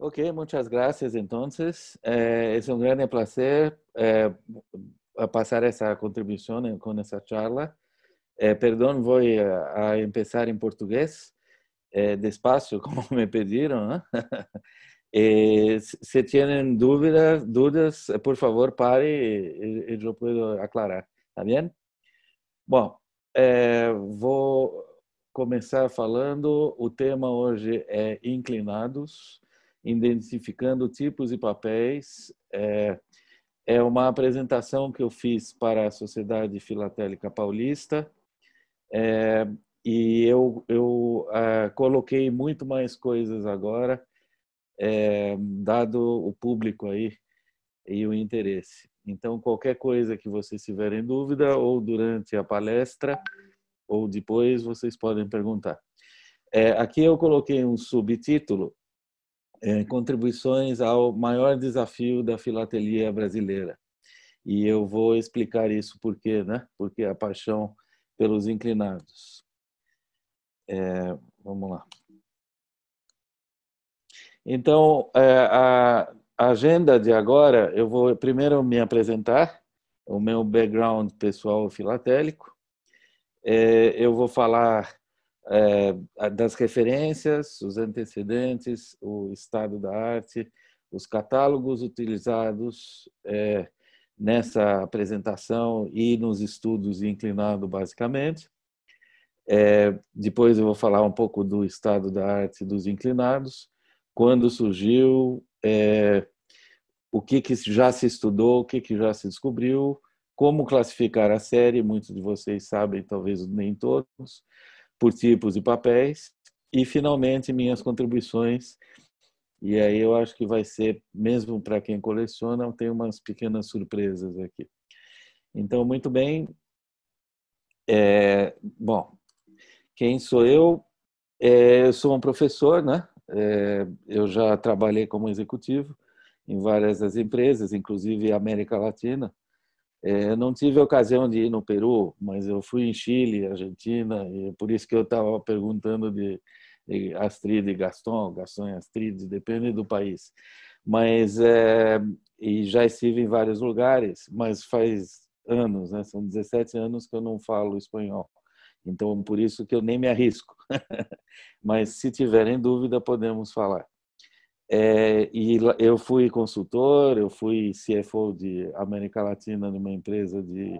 Ok, muitas gracias. Então, é, é um grande prazer eh, eh passar essa contribuição com essa charla. Eh, Perdão, vou voy a, a, em português, eh, despacio, como me pediram. Se tiverem dúvidas, dúvidas, por favor, pare e eu posso aclarar. ¿Está bem? Bom, vou começar falando. O tema hoje é inclinados identificando tipos e papéis. É, é uma apresentação que eu fiz para a Sociedade Filatélica Paulista é, e eu, eu é, coloquei muito mais coisas agora, é, dado o público aí e o interesse. Então, qualquer coisa que vocês tiverem dúvida, ou durante a palestra, ou depois, vocês podem perguntar. É, aqui eu coloquei um subtítulo é, contribuições ao maior desafio da filatelia brasileira. E eu vou explicar isso porque, né? Porque a paixão pelos inclinados. É, vamos lá. Então, é, a agenda de agora, eu vou primeiro me apresentar, o meu background pessoal filatélico. É, eu vou falar é, das referências, os antecedentes, o estado da arte, os catálogos utilizados é, nessa apresentação e nos estudos inclinado, basicamente. É, depois eu vou falar um pouco do estado da arte dos inclinados, quando surgiu, é, o que, que já se estudou, o que, que já se descobriu, como classificar a série, muitos de vocês sabem, talvez nem todos, por tipos e papéis e finalmente minhas contribuições e aí eu acho que vai ser mesmo para quem coleciona tem umas pequenas surpresas aqui então muito bem é, bom quem sou eu é, eu sou um professor né é, eu já trabalhei como executivo em várias das empresas inclusive América Latina é, não tive a ocasião de ir no Peru, mas eu fui em Chile, Argentina, e por isso que eu estava perguntando de Astrid e Gaston, Gaston e Astrid, depende do país. Mas é, e já estive em vários lugares, mas faz anos, né? São 17 anos que eu não falo espanhol. Então por isso que eu nem me arrisco. mas se tiverem dúvida podemos falar. É, e eu fui consultor, eu fui CFO de América Latina numa empresa de,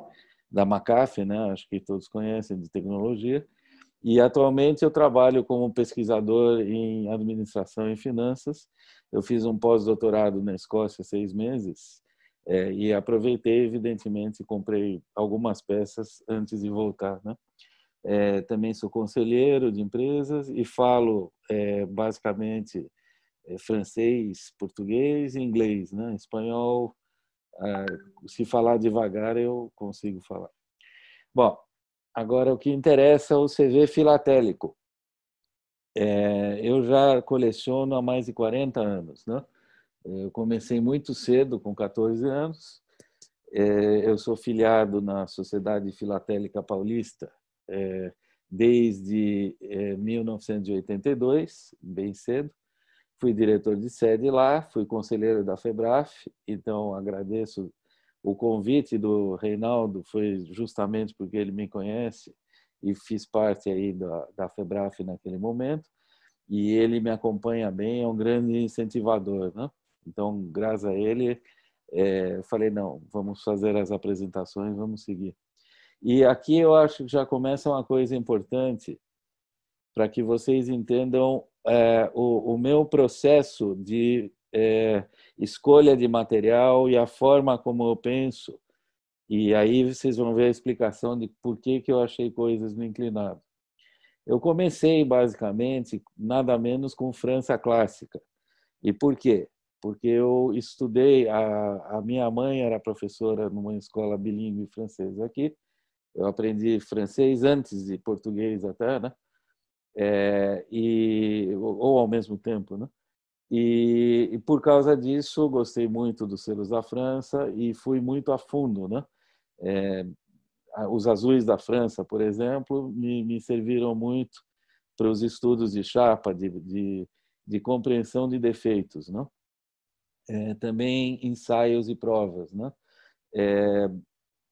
da McAfee, né? acho que todos conhecem, de tecnologia. E atualmente eu trabalho como pesquisador em administração e finanças. Eu fiz um pós-doutorado na Escócia seis meses é, e aproveitei, evidentemente, comprei algumas peças antes de voltar. Né? É, também sou conselheiro de empresas e falo é, basicamente eh, francês, português e inglês, né? Espanhol, ah, se falar devagar eu consigo falar. Bom, agora o que interessa é o CV filatélico. É, eu já coleciono há mais de 40 anos, né? Eu comecei muito cedo, com 14 anos. É, eu sou filiado na Sociedade Filatélica Paulista é, desde 1982, é, bem cedo. Fui diretor de sede lá, fui conselheiro da FEBRAF, então agradeço o convite do Reinaldo, foi justamente porque ele me conhece e fiz parte aí da, da FEBRAF naquele momento, e ele me acompanha bem, é um grande incentivador, né? Então, graças a ele, é, falei, não, vamos fazer as apresentações, vamos seguir. E aqui eu acho que já começa uma coisa importante para que vocês entendam é, o, o, meu processo de é, escolha de material e a forma como eu penso. E aí vocês vão ver a explicação de por que, que eu achei coisas no inclinado. Eu comecei, basicamente, nada menos com França Clássica. E por quê? Porque eu estudei, a, a minha mãe era professora numa escola bilíngue francesa aqui, eu aprendi francês antes de português até, né? é, e, ou ao mesmo tempo, né? E, e, por causa disso, gostei muito dos selos da França e fui muito a fundo, né? É, os azuis da França, por exemplo, me, me serviram muito para os estudos de chapa, de, de, de compreensão de defeitos, não? Né? É, também ensaios e provas, né? É,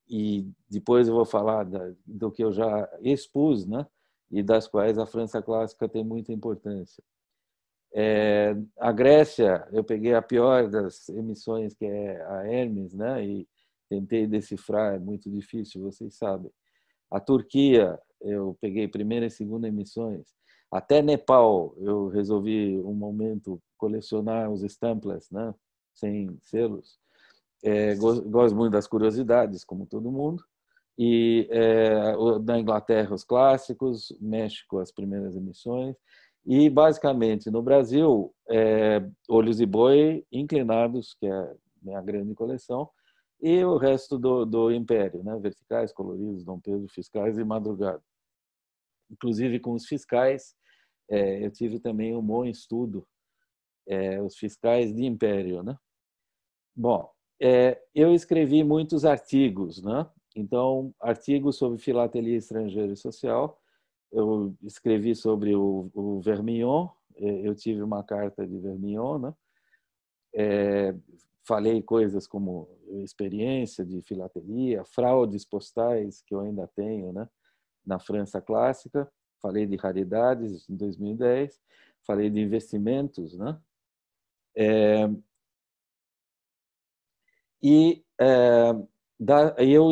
e depois eu vou falar da, do que eu já expus, né? e das quais a França clássica tem muita importância. É, a Grécia, eu peguei a pior das emissões, que é a Hermes, né? e tentei decifrar, é muito difícil, vocês sabem. A Turquia, eu peguei primeira e segunda emissões. Até Nepal, eu resolvi um momento colecionar os estampas, né? sem selos. É, gosto muito das curiosidades, como todo mundo e é, da Inglaterra os clássicos, México as primeiras emissões e basicamente no Brasil é, Olhos de Boi, Inclinados que é minha grande coleção e o resto do, do Império, né? Verticais, Coloridos, Dom Pedro, Fiscais e Madrugada. Inclusive com os fiscais é, eu tive também um bom estudo é, os fiscais de Império, né? Bom, é, eu escrevi muitos artigos, né? Então, artigos sobre filatelia estrangeira e social, eu escrevi sobre o, o Vermillon, é, eu tive uma carta de Vermillon, né? É, falei coisas como experiência de filatelia, fraudes postais que eu ainda tenho, né? Na França clássica, falei de raridades em 2010, falei de investimentos, né? É, e é, da, eu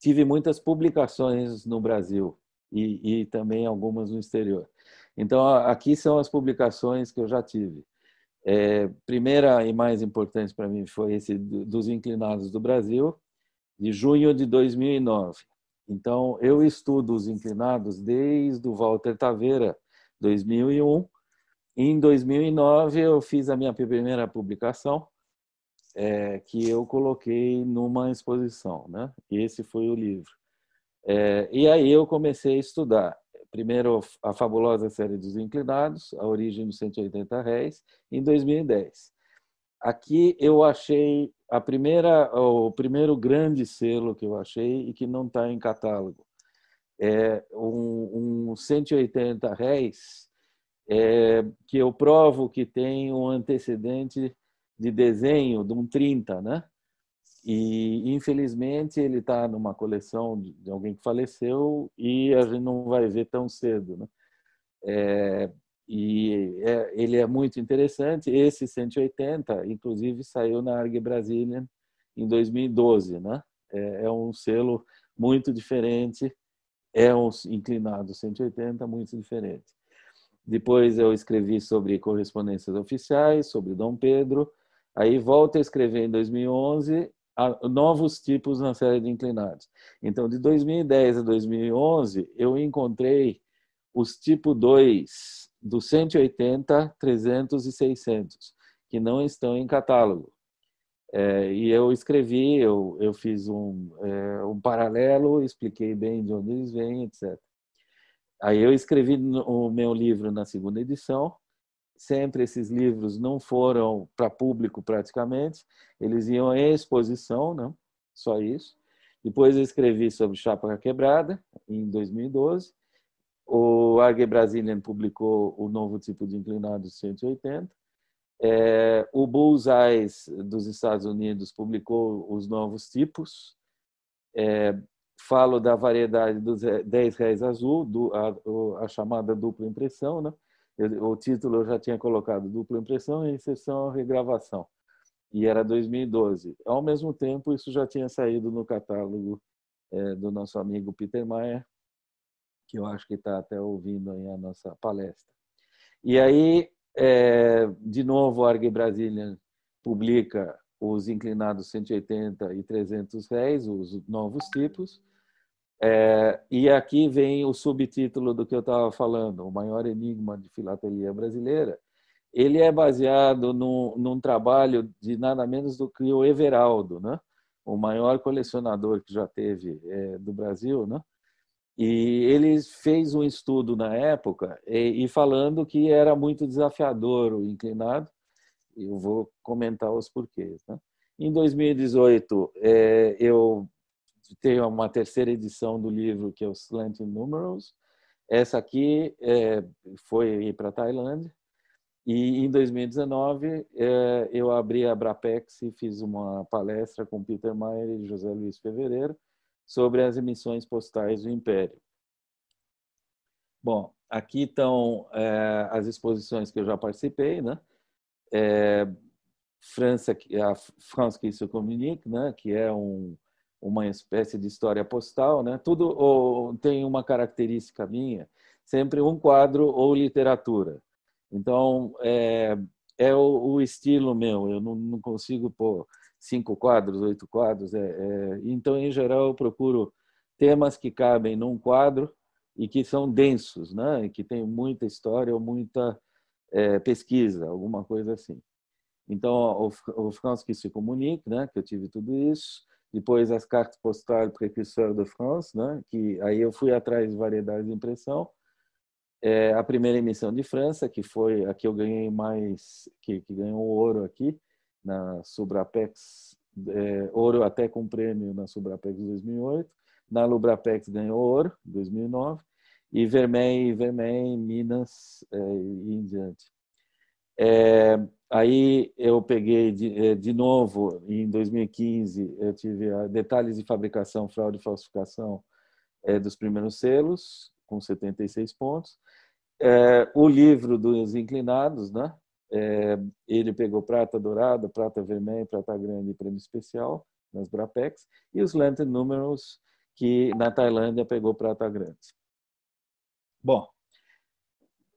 tive muitas publicações no Brasil e, e também algumas no exterior. Então, aqui são as publicações que eu já tive. É, primeira e mais importante para mim foi esse dos inclinados do Brasil, de junho de 2009. Então, eu estudo os inclinados desde o Walter Taveira, 2001. Em 2009, eu fiz a minha primeira publicação é, que eu coloquei numa exposição, né? Esse foi o livro. É, e aí eu comecei a estudar. Primeiro, a fabulosa série dos inclinados, a origem dos 180 réis, em 2010. Aqui eu achei a primeira, o primeiro grande selo que eu achei e que não está em catálogo. É um, um 180 réis é, que eu provo que tem um antecedente de desenho de um 30, né? E infelizmente ele está numa coleção de alguém que faleceu e a gente não vai ver tão cedo, né? É, e é, ele é muito interessante. Esse 180, inclusive, saiu na Arg Brasília em 2012, né? É, é, um selo muito diferente, é um inclinado 180 muito diferente. Depois eu escrevi sobre correspondências oficiais, sobre Dom Pedro, Aí volta a escrever em 2011 novos tipos na série de inclinados. Então, de 2010 a 2011, eu encontrei os tipo 2 do 180, 300 e 600, que não estão em catálogo. É, e eu escrevi, eu, eu fiz um, é, um paralelo, expliquei bem de onde eles vêm, etc. Aí eu escrevi o meu livro na segunda edição, sempre esses livros não foram para público praticamente, eles iam em exposição, não, né, só isso. Depois eu escrevi sobre Chapa Quebrada, em 2012. O Argue Brazilian publicou o novo tipo de inclinado 180. É, o Bullseyes dos Estados Unidos publicou os novos tipos. É, falo da variedade dos 10 réis azul, do, a, a, chamada dupla impressão, né? o título eu já tinha colocado dupla impressão e exceção à regravação. E era 2012. Ao mesmo tempo, isso já tinha saído no catálogo é, do nosso amigo Peter Maier, que eu acho que está até ouvindo aí a nossa palestra. E aí, é, de novo, a Arg Brasília publica os inclinados 180 e 300 réis, os novos tipos, é, e aqui vem o subtítulo do que eu estava falando, o maior enigma de filatelia brasileira. Ele é baseado no, num trabalho de nada menos do que o Everaldo, né? o maior colecionador que já teve é, do Brasil, né? E ele fez um estudo na época e, e, falando que era muito desafiador o inclinado. Eu vou comentar os porquês. Né? Em 2018, é, eu tem uma terceira edição do livro que é o Slant Numerals. Essa aqui é, foi para a Tailândia. E em 2019 é, eu abri a Brapex e fiz uma palestra com Peter Maier e José Luiz Fevereiro sobre as emissões postais do Império. Bom, aqui estão é, as exposições que eu já participei, né? É, França, a France qui se communique, né? Que é um uma espécie de história postal, né? Tudo ou, tem uma característica minha, sempre um quadro ou literatura. Então é, é o, o, estilo meu. Eu não, não, consigo pôr cinco quadros, oito quadros. É, é, então em geral eu procuro temas que cabem num quadro e que são densos, né? E que tem muita história ou muita pesquisa, alguma coisa assim. Então o, o Franz que se comunica, né? Que eu tive tudo isso depois as cartas postais Precursor de France, né? que aí eu fui atrás de variedades de impressão. É, a primeira emissão de França, que foi a que eu ganhei mais, que, que ganhou ouro aqui, na Subrapex, é, ouro até com prêmio na Subrapex 2008. Na Lubrapex ganhou ouro, 2009. E Vermeil, Vermeil, Minas é, e em diante. É, aí eu peguei de, é, de, novo, em 2015, eu tive ah, detalhes de fabricação, fraude e falsificação é, dos primeiros selos, com 76 pontos. É, o livro dos inclinados, né? É, ele pegou prata dourada, prata vermelha, prata grande e prêmio especial nas Brapex e os Lantern Numerals que na Tailândia pegou prata grande. Bom,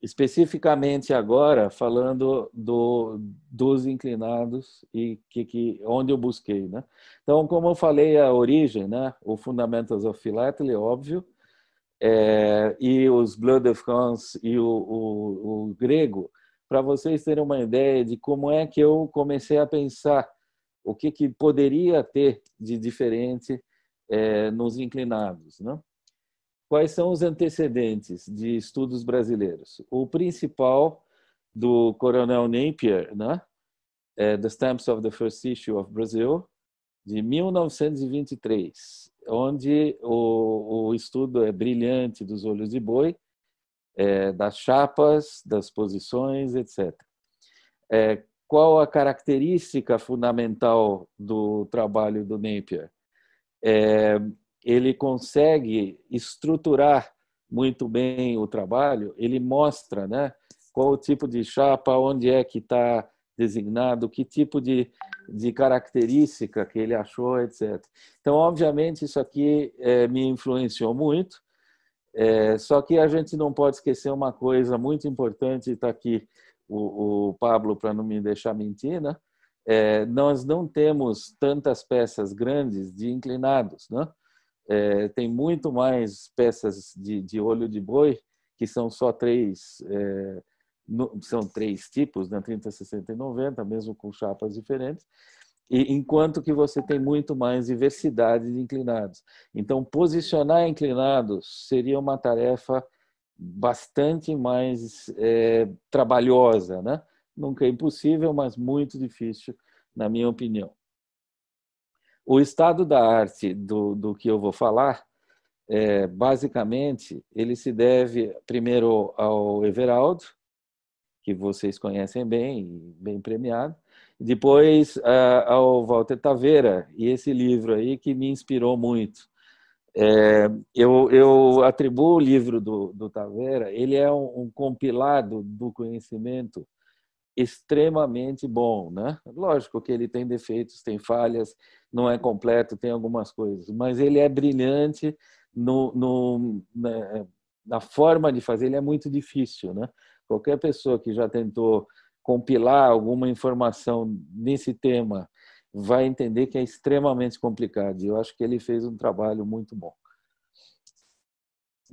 especificamente agora falando do, dos inclinados e que, que, onde eu busquei, né? Então, como eu falei a origem, né? O Fundamentals of Philately, óbvio, é, e os Blood of France e o, o, o grego, para vocês terem uma ideia de como é que eu comecei a pensar o que, que poderia ter de diferente é, nos inclinados, né? Quais são os antecedentes de estudos brasileiros? O principal do Coronel Napier, né? É the Stamps of the First Issue of Brazil, de 1923, onde o, o estudo é brilhante dos olhos de boi, é, das chapas, das posições, etc. É, qual a característica fundamental do trabalho do Napier? É, ele consegue estruturar muito bem o trabalho, ele mostra né, qual o tipo de chapa, onde é que está designado, que tipo de, de característica que ele achou, etc. Então, obviamente, isso aqui é, me influenciou muito, é, só que a gente não pode esquecer uma coisa muito importante, está aqui o, o Pablo para não me deixar mentir, né? É, nós não temos tantas peças grandes de inclinados, né? É, tem muito mais peças de, de, olho de boi, que são só três, é, no, são três tipos, né? 30, 60 e 90, mesmo com chapas diferentes, e, enquanto que você tem muito mais diversidade de inclinados. Então, posicionar inclinados seria uma tarefa bastante mais é, trabalhosa, né? Nunca é impossível, mas muito difícil, na minha opinião. O estado da arte do, do que eu vou falar, é, basicamente, ele se deve primeiro ao Everaldo, que vocês conhecem bem, bem premiado, depois ah, ao Walter Taveira, e esse livro aí que me inspirou muito. É, eu, eu, atribuo o livro do, do Taveira, ele é um, um compilado do conhecimento extremamente bom, né? Lógico que ele tem defeitos, tem falhas, não é completo, tem algumas coisas, mas ele é brilhante no, no na, né, na, forma de fazer, ele é muito difícil, né? Qualquer pessoa que já tentou compilar alguma informação nesse tema vai entender que é extremamente complicado. E eu acho que ele fez um trabalho muito bom.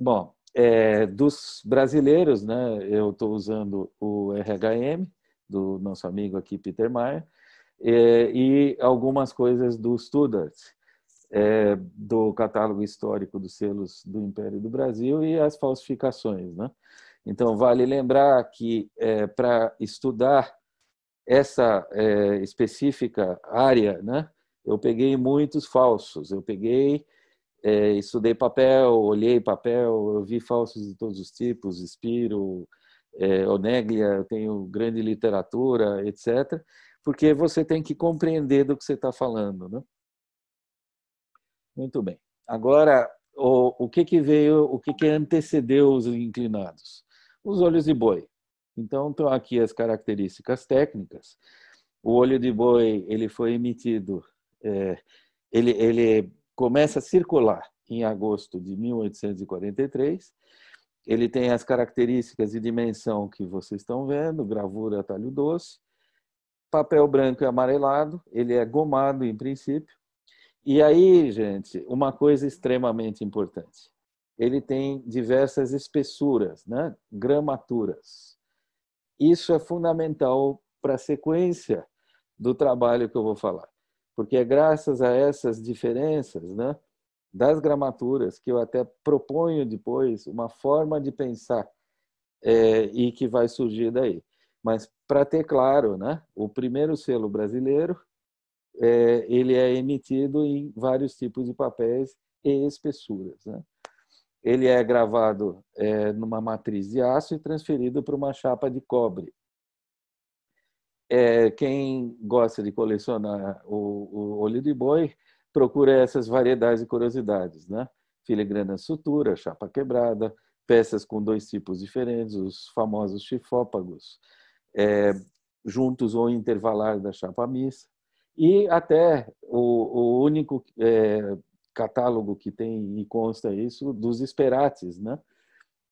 Bom, é, dos brasileiros, né? Eu estou usando o RHM, do nosso amigo aqui, Peter Mayer, é, e algumas coisas do Studart, é, do catálogo histórico dos selos do Império do Brasil e as falsificações. Né? Então, vale lembrar que é, para estudar essa específica área, né, eu peguei muitos falsos, eu peguei é, estudei papel, olhei papel, eu vi falsos de todos os tipos, Spiro, é, Oneglia, eu tenho grande literatura, etc., porque você tem que compreender do que você está falando. Né? Muito bem. Agora, o, o que, que veio, o que, que antecedeu os inclinados? Os olhos de boi. Então, estão aqui as características técnicas. O olho de boi ele foi emitido, é, ele, ele começa a circular em agosto de 1843 ele tem as características e dimensão que vocês estão vendo, gravura talho doce, papel branco e amarelado, ele é gomado em princípio. E aí, gente, uma coisa extremamente importante. Ele tem diversas espessuras, né? gramaturas. Isso é fundamental para a sequência do trabalho que eu vou falar, porque é graças a essas diferenças, né? das gramaturas, que eu até proponho depois uma forma de pensar é, e que vai surgir daí. Mas para ter claro, né, o primeiro selo brasileiro é, ele é emitido em vários tipos de papéis e espessuras. Né? Ele é gravado é, numa matriz de aço e transferido para uma chapa de cobre. É, quem gosta de colecionar o, o olho de boi procura essas variedades e curiosidades, né? Filigrana sutura, chapa quebrada, peças com dois tipos diferentes, os famosos chifópagos, é, juntos ou intervalar da chapa missa. e até o, o único é, catálogo que tem e consta isso dos esperates, né?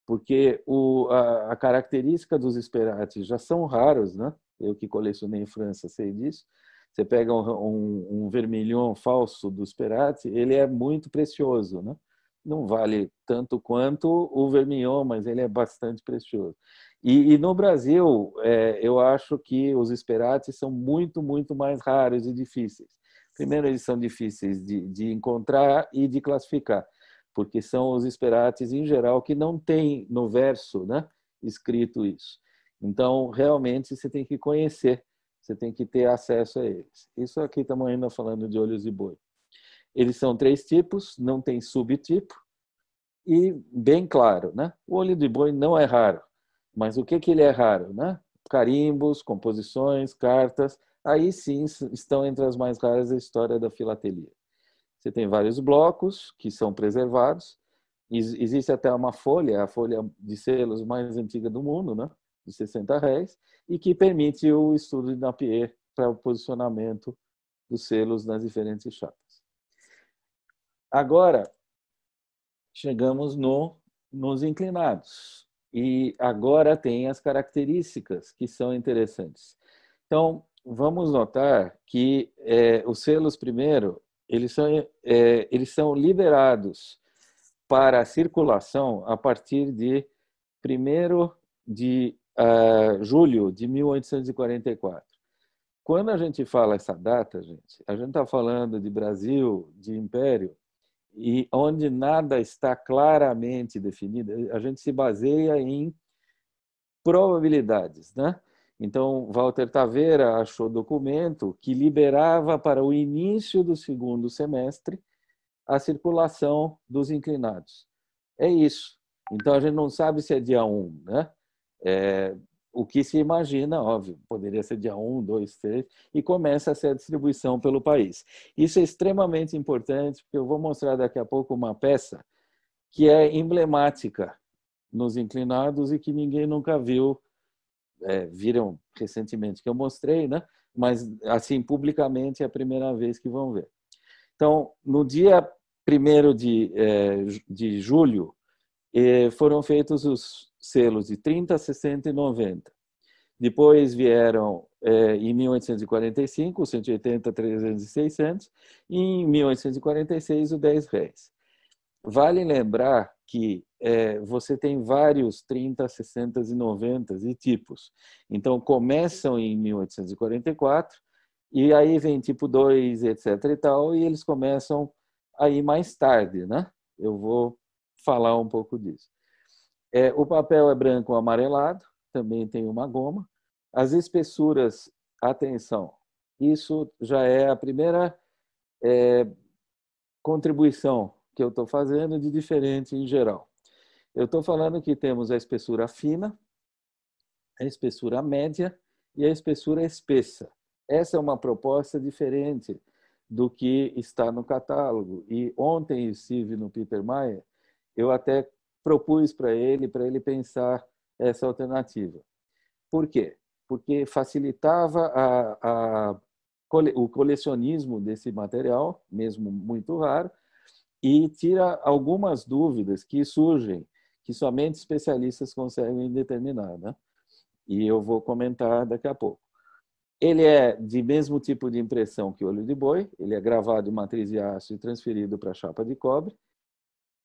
Porque o, a, a característica dos esperates já são raros, né? Eu que colecionei em França sei disso, você pega um, um, um vermelhão falso do Sperati, ele é muito precioso, né? Não vale tanto quanto o vermelhão, mas ele é bastante precioso. E, e no Brasil, é, eu acho que os Sperati são muito, muito mais raros e difíceis. Primeiro, eles são difíceis de, de encontrar e de classificar, porque são os esperates em geral, que não tem no verso né, escrito isso. Então, realmente, você tem que conhecer você tem que ter acesso a eles. Isso aqui estamos ainda falando de olhos de boi. Eles são três tipos, não tem subtipo. E bem claro, né? O olho de boi não é raro. Mas o que, que ele é raro, né? Carimbos, composições, cartas. Aí sim estão entre as mais raras a história da filatelia. Você tem vários blocos que são preservados. Existe até uma folha, a folha de selos mais antiga do mundo, né? de 60 réis e que permite o estudo de Napier para o posicionamento dos selos nas diferentes chapas. Agora, chegamos no, nos inclinados. E agora tem as características que são interessantes. Então, vamos notar que é, os selos, primeiro, eles são, é, eles são liberados para a circulação a partir de primeiro de uh, julho de 1844. Quando a gente fala essa data, gente, a gente está falando de Brasil, de Império, e onde nada está claramente definido, a gente se baseia em probabilidades, né? Então, Walter Taveira achou documento que liberava para o início do segundo semestre a circulação dos inclinados. É isso. Então, a gente não sabe se é dia 1, né? É, o que se imagina, óbvio, poderia ser dia 1, 2, 3, e começa a ser a distribuição pelo país. Isso é extremamente importante, porque eu vou mostrar daqui a pouco uma peça que é emblemática nos inclinados e que ninguém nunca viu. É, viram recentemente que eu mostrei, né? mas assim, publicamente é a primeira vez que vão ver. Então, no dia 1 de, é, de julho, é, foram feitos os selos de 30, 60 e 90. Depois vieram, eh, em 1845, o 180, 300 e 600, e em 1846, o 10 réis. Vale lembrar que eh, você tem vários 30, 60 e 90 e tipos. Então, começam em 1844, e aí vem tipo 2, etc e tal, e eles começam aí mais tarde, né? Eu vou falar um pouco disso. É, o papel é branco amarelado, também tem uma goma. As espessuras, atenção, isso já é a primeira é, contribuição que eu estou fazendo de diferente em geral. Eu estou falando que temos a espessura fina, a espessura média e a espessura espessa. Essa é uma proposta diferente do que está no catálogo. E ontem estive no Peter Mayer, eu até propus para ele, para ele pensar essa alternativa. Por quê? Porque facilitava a, a, o colecionismo desse material, mesmo muito raro, e tira algumas dúvidas que surgem, que somente especialistas conseguem determinar. Né? E eu vou comentar daqui a pouco. Ele é de mesmo tipo de impressão que o olho de boi, ele é gravado em matriz de aço e transferido para a chapa de cobre.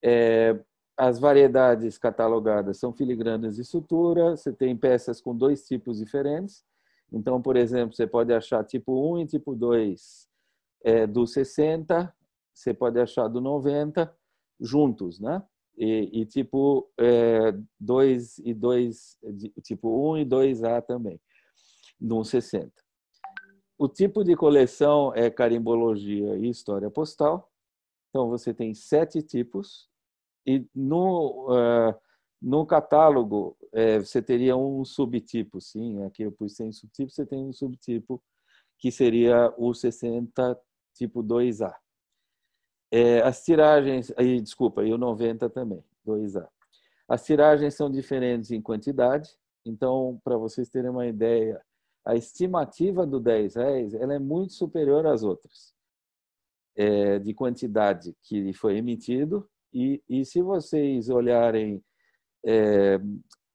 É, as variedades catalogadas são filigranas de sutura, você tem peças com dois tipos diferentes. Então, por exemplo, você pode achar tipo 1 e tipo 2 é, do 60, você pode achar do 90 juntos, né? E, e tipo é, e 2, tipo 1 e 2A também, do 60. O tipo de coleção é carimbologia e história postal. Então, você tem sete tipos e no, uh, no catálogo, eh, você teria um subtipo, sim, aqui eu pus 100 subtipos, você tem um subtipo que seria o 60 tipo 2A. É, eh, as tiragens, aí, desculpa, e o 90 também, 2A. As tiragens são diferentes em quantidade, então, para vocês terem uma ideia, a estimativa do 10 réis ela é muito superior às outras, é, de quantidade que foi emitido e, e se vocês olharem é,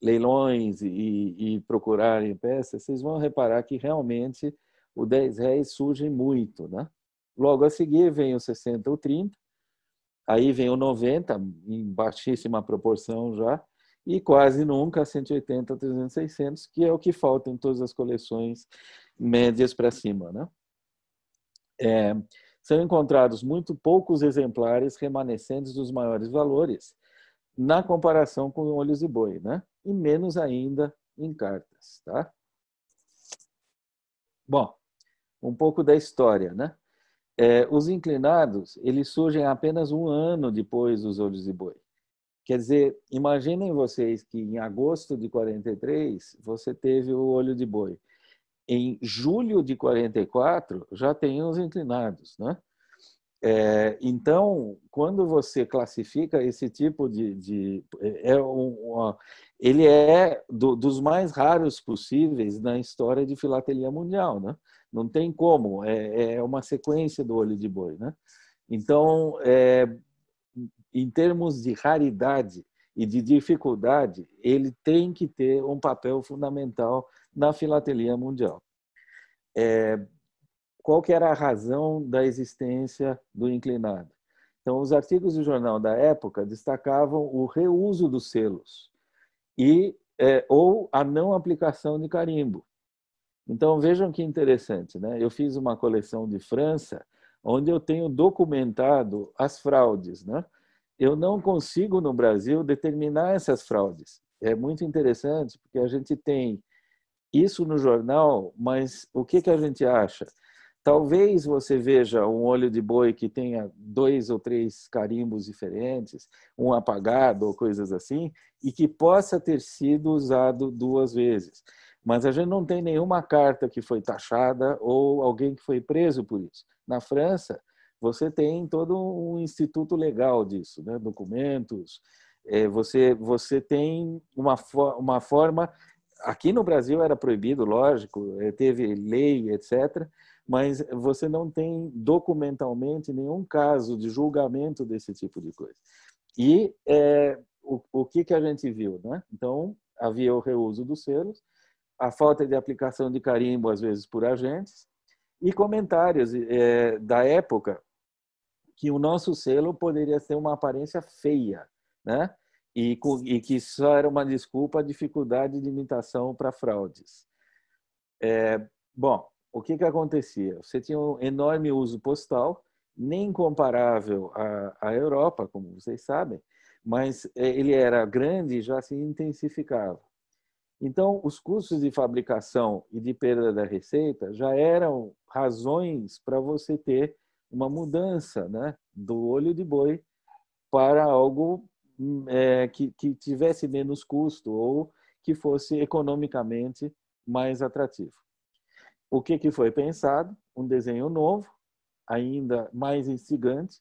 leilões e, e, procurarem peças, vocês vão reparar que realmente o 10 réis surge muito. Né? Logo a seguir vem o 60 ou 30, aí vem o 90, em baixíssima proporção já, e quase nunca 180, 300, 600, que é o que falta em todas as coleções médias para cima. Né? É, são encontrados muito poucos exemplares remanescentes dos maiores valores, na comparação com olhos de boi, né? E menos ainda em cartas, tá? Bom, um pouco da história, né? É, os inclinados, eles surgem apenas um ano depois dos olhos de boi. Quer dizer, imaginem vocês que em agosto de 43 você teve o olho de boi em julho de 44 já tem os inclinados, né? É, então, quando você classifica esse tipo de, de é um, uma, ele é do, dos mais raros possíveis na história de filatelia mundial, né? Não tem como, é, é uma sequência do olho de boi, né? Então, é, em termos de raridade e de dificuldade, ele tem que ter um papel fundamental na filatelia mundial. É, qual que era a razão da existência do inclinado? Então, os artigos do jornal da época destacavam o reuso dos selos e é, ou a não aplicação de carimbo. Então, vejam que interessante, né? Eu fiz uma coleção de França onde eu tenho documentado as fraudes, né? Eu não consigo no Brasil determinar essas fraudes. É muito interessante porque a gente tem isso no jornal, mas o que, que a gente acha? Talvez você veja um olho de boi que tenha dois ou três carimbos diferentes, um apagado ou coisas assim, e que possa ter sido usado duas vezes. Mas a gente não tem nenhuma carta que foi taxada ou alguém que foi preso por isso. Na França, você tem todo um instituto legal disso, né? documentos. É, você, você tem uma, uma forma aqui no Brasil era proibido, lógico, eh, teve lei, etc. Mas você não tem documentalmente nenhum caso de julgamento desse tipo de coisa. E é, o, o que, que a gente viu? Né? Então, havia o reuso dos selos, a falta de aplicação de carimbo, às vezes, por agentes, e comentários é, da época que o nosso selo poderia ter uma aparência feia. Né? e, e que só era uma desculpa a dificuldade de imitação para fraudes. É, bom, o que, que acontecia? Você tinha um enorme uso postal, nem comparável à, à Europa, como vocês sabem, mas é, ele era grande e já se intensificava. Então, os custos de fabricação e de perda da receita já eram razões para você ter uma mudança né, do olho de boi para algo é, que, que tivesse menos custo ou que fosse economicamente mais atrativo. O que, que foi pensado? Um desenho novo, ainda mais instigante,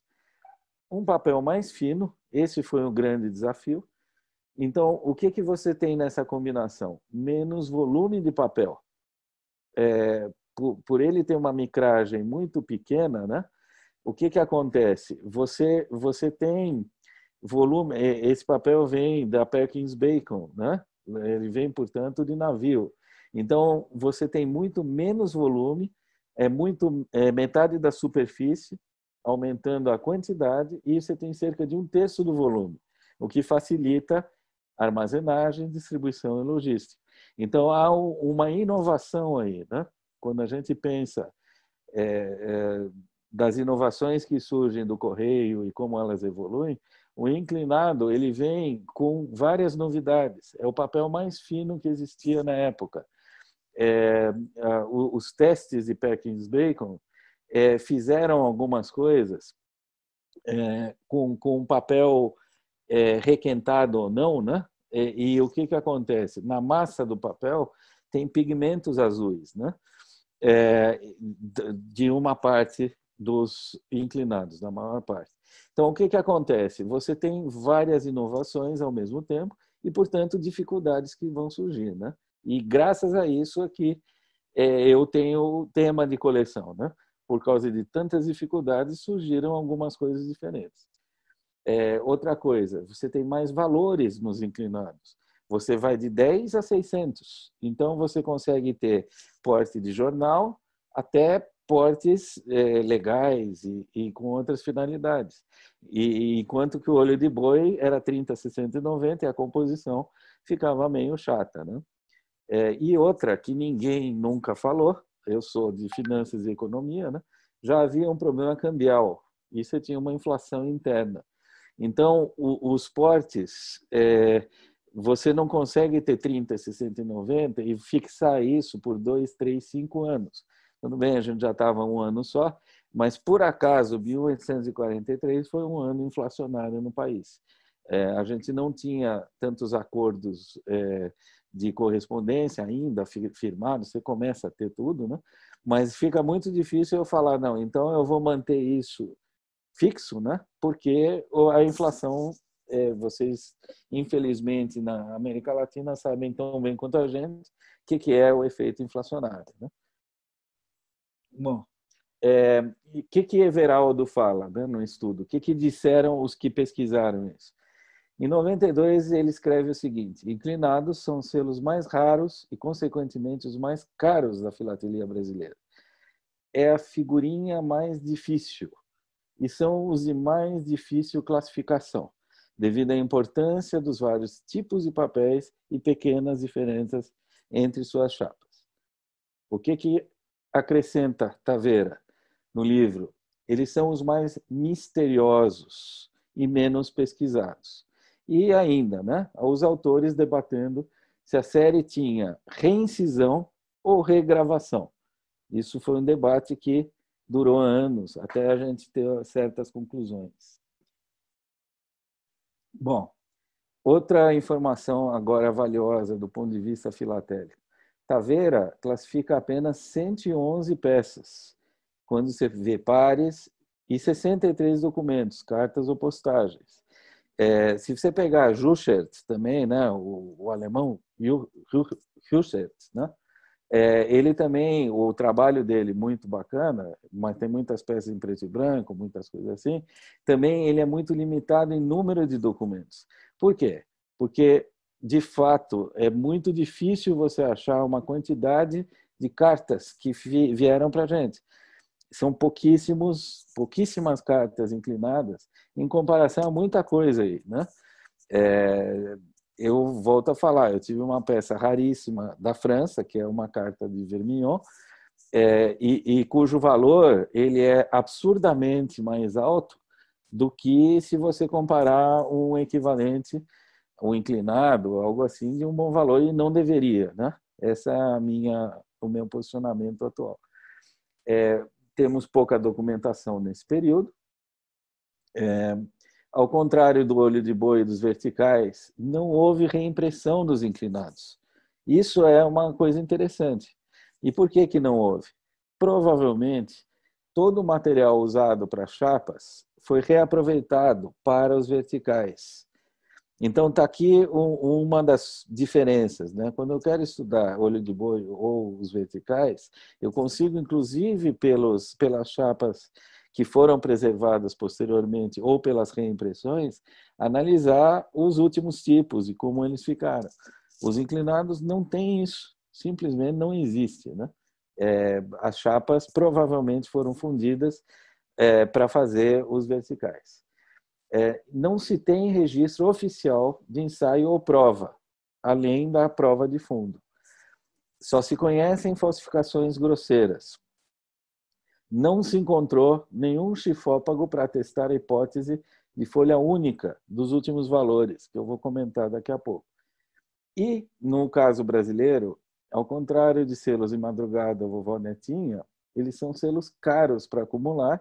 um papel mais fino, esse foi um grande desafio. Então, o que, que você tem nessa combinação? Menos volume de papel. É, por, por, ele ter uma micragem muito pequena, né? o que, que acontece? Você, você tem volume, esse papel vem da Perkins Bacon, né? Ele vem, portanto, de navio. Então, você tem muito menos volume, é muito é metade da superfície, aumentando a quantidade, e você tem cerca de um terço do volume, o que facilita armazenagem, distribuição e logística. Então, há uma inovação aí, né? Quando a gente pensa é, é, das inovações que surgem do correio e como elas evoluem, o inclinado ele vem com várias novidades. É o papel mais fino que existia na época. É, os testes de Perkins-Bacon é, fizeram algumas coisas é, com, com um papel é, requentado ou não, né? E, e, o que, que acontece? Na massa do papel tem pigmentos azuis, né? É, de uma parte dos inclinados, da maior parte. Então, o que, que acontece? Você tem várias inovações ao mesmo tempo e, portanto, dificuldades que vão surgir, né? E graças a isso aqui é, é, eu tenho tema de coleção, né? Por causa de tantas dificuldades, surgiram algumas coisas diferentes. É, outra coisa, você tem mais valores nos inclinados. Você vai de 10 a 600. Então, você consegue ter porte de jornal até esportes é, legais e, e, com outras finalidades. E, enquanto que o olho de boi era 30, 60 e 90 e a composição ficava meio chata, né? É, e outra que ninguém nunca falou, eu sou de finanças e economia, né? Já havia um problema cambial e você tinha uma inflação interna. Então, o, os portes, é, você não consegue ter 30, 60 e 90 e fixar isso por 2, 3, 5 anos. Tudo bem, a gente já estava um ano só, mas por acaso 1843 foi um ano inflacionário no país. É, a gente não tinha tantos acordos é, de correspondência ainda firmados, você começa a ter tudo, né? mas fica muito difícil eu falar, não, então eu vou manter isso fixo, né? porque a inflação, é, vocês, infelizmente, na América Latina sabem tão bem quanto a gente o que, que é o efeito inflacionário. Né? Bom, é, o que que Everaldo fala né, no estudo? O que, que disseram os que pesquisaram isso? Em 92, ele escreve o seguinte: inclinados são selos mais raros e, consequentemente, os mais caros da filatelia brasileira. É a figurinha mais difícil e são os de mais difícil classificação, devido à importância dos vários tipos de papéis e pequenas diferenças entre suas chapas. O que que acrescenta Taveira no livro, eles são os mais misteriosos e menos pesquisados. E ainda, né, os autores debatendo se a série tinha reincisão ou regravação. Isso foi um debate que durou anos, até a gente ter certas conclusões. Bom, outra informação agora valiosa do ponto de vista filatélico. Taveira classifica apenas 111 peças, quando você vê pares, e 63 documentos, cartas ou postagens. É, se você pegar Juschert também, né, o, o alemão Juschert, né, é, ele também, o trabalho dele muito bacana, mas tem muitas peças em preto e branco, muitas coisas assim, também ele é muito limitado em número de documentos. Por quê? Porque de fato, é muito difícil você achar uma quantidade de cartas que vieram para a gente. São pouquíssimos, pouquíssimas cartas inclinadas, em comparação a muita coisa aí, né? É, eu volto a falar, eu tive uma peça raríssima da França, que é uma carta de Vermillon, é, e, e cujo valor ele é absurdamente mais alto do que se você comparar um equivalente ou inclinado, algo assim, de um bom valor e não deveria, né? Essa é a minha, o meu posicionamento atual. É, temos pouca documentação nesse período. É, ao contrário do olho de boi e dos verticais, não houve reimpressão dos inclinados. Isso é uma coisa interessante. E por que, que não houve? Provavelmente, todo o material usado para chapas foi reaproveitado para os verticais. Então, está aqui um, uma das diferenças. Né? Quando eu quero estudar olho de boi ou os verticais, eu consigo, inclusive, pelos, pelas chapas que foram preservadas posteriormente ou pelas reimpressões, analisar os últimos tipos e como eles ficaram. Os inclinados não têm isso, simplesmente não existe. Né? É, as chapas provavelmente foram fundidas é, para fazer os verticais é, não se tem registro oficial de ensaio ou prova, além da prova de fundo. Só se conhecem falsificações grosseiras. Não se encontrou nenhum chifópago para testar a hipótese de folha única dos últimos valores, que eu vou comentar daqui a pouco. E, no caso brasileiro, ao contrário de selos de madrugada vovó Netinha, eles são selos caros para acumular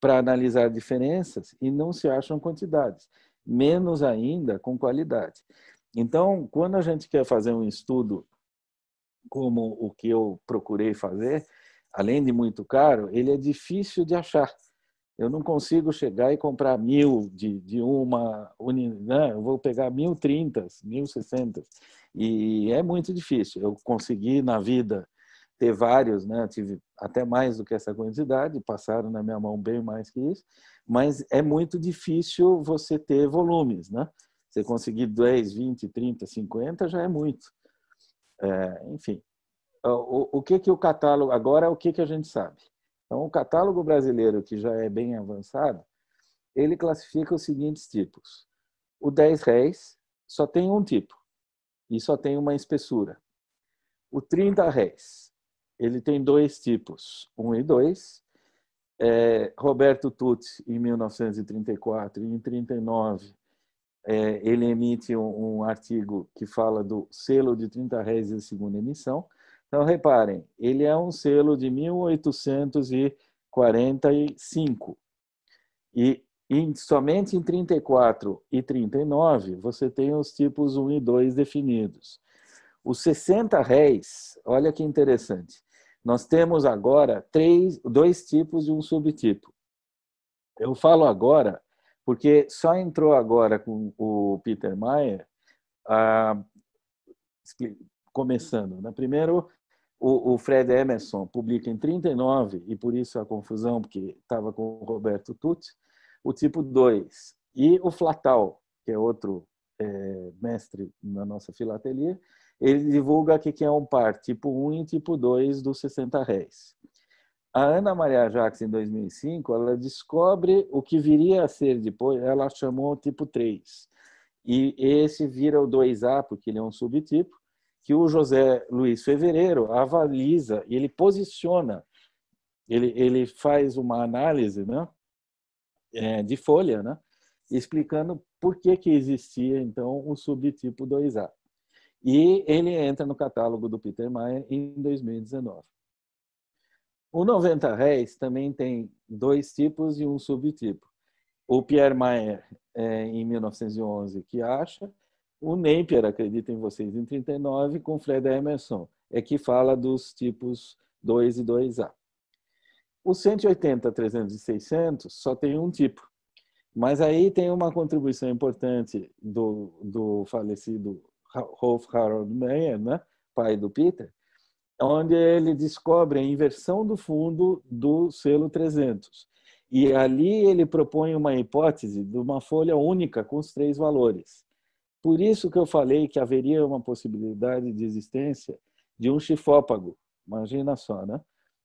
para analisar diferenças e não se acham quantidades, menos ainda com qualidade. Então, quando a gente quer fazer um estudo como o que eu procurei fazer, além de muito caro, ele é difícil de achar. Eu não consigo chegar e comprar mil de, de uma unidade, né? eu vou pegar mil trinta, mil sessenta e é muito difícil. Eu consegui na vida ter vários, né? tive até mais do que essa quantidade, passaram na minha mão bem mais que isso, mas é muito difícil você ter volumes, né? Você conseguir 10, 20, 30, 50 já é muito. É, enfim, o, o, que que o catálogo agora é o que que a gente sabe? Então, o catálogo brasileiro que já é bem avançado, ele classifica os seguintes tipos: o 10 réis só tem um tipo e só tem uma espessura. O 30 réis ele tem dois tipos, um e dois. É, Roberto Tutti, em 1934 e em 39, é, ele emite um, um, artigo que fala do selo de 30 réis de segunda emissão. Então, reparem, ele é um selo de 1845. E, e somente em 34 e 39 você tem os tipos 1 e 2 definidos. Os 60 réis, olha que interessante, nós temos agora três, dois tipos e um subtipo. Eu falo agora porque só entrou agora com o Peter Mayer, ah, começando. Né? Primeiro, o, o, Fred Emerson publica em 39, e por isso a confusão, porque estava com o Roberto Tutti, o tipo 2. E o Flatal, que é outro é, mestre na nossa filatelia, ele divulga que, que é um par tipo 1 e tipo 2 dos 60 réis. A Ana Maria Jacques, em 2005, ela descobre o que viria a ser depois, ela chamou o tipo 3. E esse vira o 2A, porque ele é um subtipo, que o José Luiz Fevereiro avaliza, ele posiciona, ele, ele faz uma análise né, é, de folha, né, explicando por que, que existia, então, o subtipo 2A. E ele entra no catálogo do Peter Maia em 2019. O 90 Réis também tem dois tipos e um subtipo. O Pierre Mayer, é, em 1911, que acha, o Napier, acredita em vocês, em 39, com Fred Emerson, é que fala dos tipos 2 e 2A. O 180, 300 e 600 só tem um tipo, mas aí tem uma contribuição importante do, do falecido Rolf Harold Meyer, né? pai do Peter, onde ele descobre a inversão do fundo do selo 300. E ali ele propõe uma hipótese de uma folha única com os três valores. Por isso que eu falei que haveria uma possibilidade de existência de um chifópago, imagina só, né?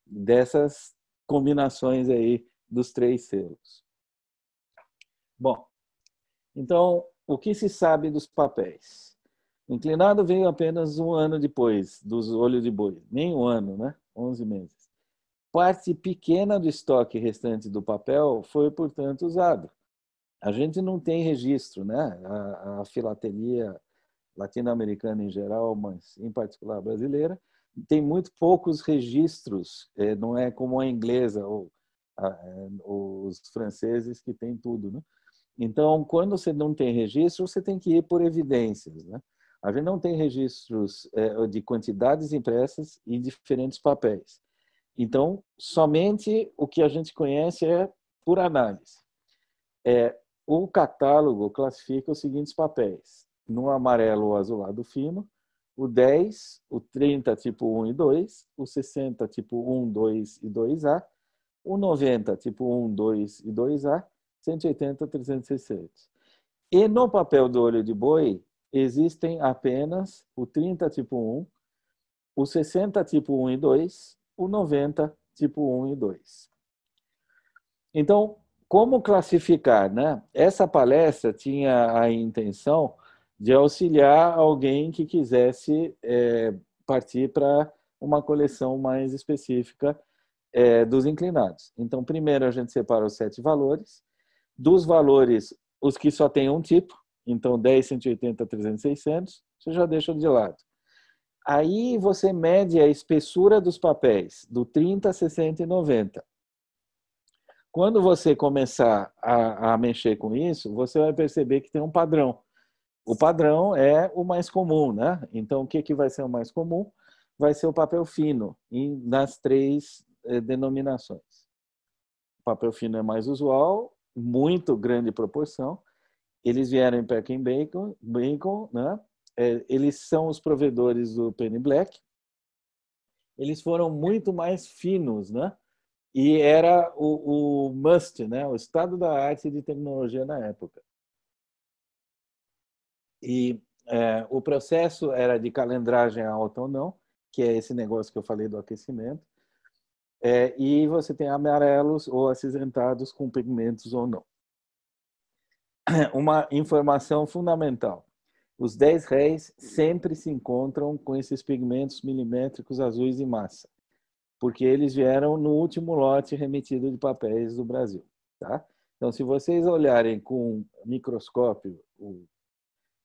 Dessas combinações aí dos três selos. Bom, então, o que se sabe dos papéis? Inclinado veio apenas um ano depois dos olhos de boi, nem um ano, né? 11 meses. Parte pequena do estoque restante do papel foi, portanto, usado. A gente não tem registro, né? A, a filateria latino-americana em geral, mas em particular brasileira, tem muito poucos registros. É, não é como a inglesa ou a, é, os franceses que tem tudo, né? Então, quando você não tem registro, você tem que ir por evidências, né? A gente não tem registros é, de quantidades impressas e diferentes papéis. Então, somente o que a gente conhece é por análise. É, o catálogo classifica os seguintes papéis: no amarelo ou azulado fino, o 10, o 30 tipo 1 e 2, o 60 tipo 1, 2 e 2A, o 90 tipo 1, 2 e 2A, 180, 360. E no papel do olho de boi, existem apenas o 30 tipo 1, o 60 tipo 1 e 2, o 90 tipo 1 e 2. Então, como classificar, né? Essa palestra tinha a intenção de auxiliar alguém que quisesse é, partir para uma coleção mais específica é, dos inclinados. Então, primeiro a gente separa os sete valores. Dos valores, os que só têm um tipo, então, 10, 180, 300, 600, você já deixa de lado. Aí você mede a espessura dos papéis, do 30, 60 e 90. Quando você começar a, a mexer com isso, você vai perceber que tem um padrão. O padrão é o mais comum, né? Então, o que, que vai ser o mais comum? Vai ser o papel fino, em, nas três eh, denominações. O papel fino é mais usual, muito grande proporção. Eles vieram em Peckin Bacon, Bacon né? É, eles são os provedores do Penny Black. Eles foram muito mais finos, né? E era o, o must, né? O estado da arte de tecnologia na época. E é, o processo era de calendragem alta ou não, que é esse negócio que eu falei do aquecimento. É, e você tem amarelos ou acinzentados com pigmentos ou não. uma informação fundamental. Os 10 réis sempre se encontram com esses pigmentos milimétricos azuis em massa, porque eles vieram no último lote remetido de papéis do Brasil. Tá? Então, se vocês olharem com um microscópio, o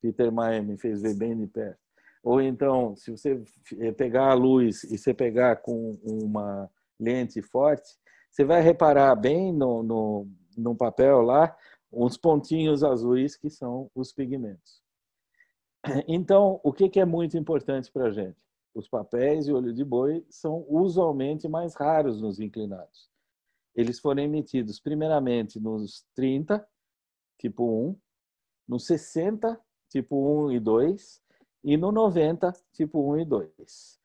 Peter Maia me fez ver bem de perto, ou então, se você eh, pegar a luz e você pegar com uma lente forte, você vai reparar bem no, no, no papel lá uns pontinhos azuis que são os pigmentos. Então, o que, é muito importante para a gente? Os papéis e olho de boi são usualmente mais raros nos inclinados. Eles foram emitidos primeiramente nos 30, tipo 1, nos 60, tipo 1 e 2, e no 90, tipo 1 e 2.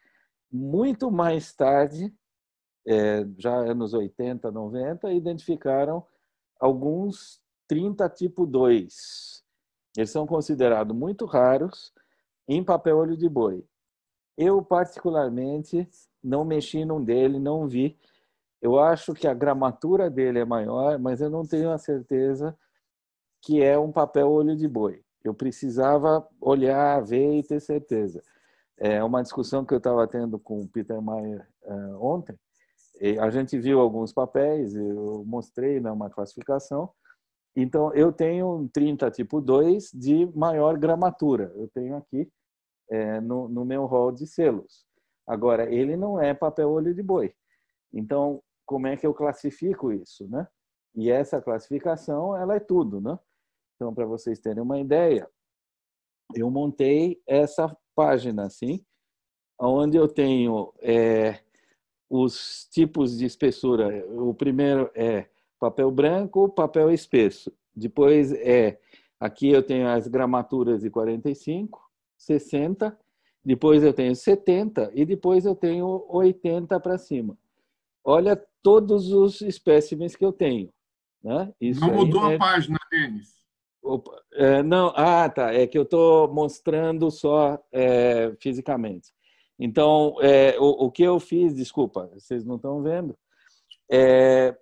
Muito mais tarde, é, já anos 80, 90, identificaram alguns 30 tipo 2. Eles são considerados muito raros em papel olho de boi. Eu, particularmente, não mexi num dele, não vi. Eu acho que a gramatura dele é maior, mas eu não tenho a certeza que é um papel olho de boi. Eu precisava olhar, ver e ter certeza. É uma discussão que eu estava tendo com o Peter Mayer uh, ontem. a gente viu alguns papéis, eu mostrei né, uma classificação, então, eu tenho um 30 tipo 2 de maior gramatura. Eu tenho aqui é, no, no, meu rol de selos. Agora, ele não é papel olho de boi. Então, como é que eu classifico isso, né? E essa classificação, ela é tudo, né? Então, para vocês terem uma ideia, eu montei essa página, assim, onde eu tenho é, os tipos de espessura. O primeiro é papel branco, papel espesso. Depois é, aqui eu tenho as gramaturas de 45, 60, depois eu tenho 70 e depois eu tenho 80 para cima. Olha todos os espécimes que eu tenho. Né? Isso não mudou a é página, Denis. Opa, é, não, ah, tá. É que eu estou mostrando só é, fisicamente. Então, é, o, o, que eu fiz, desculpa, vocês não estão vendo. É,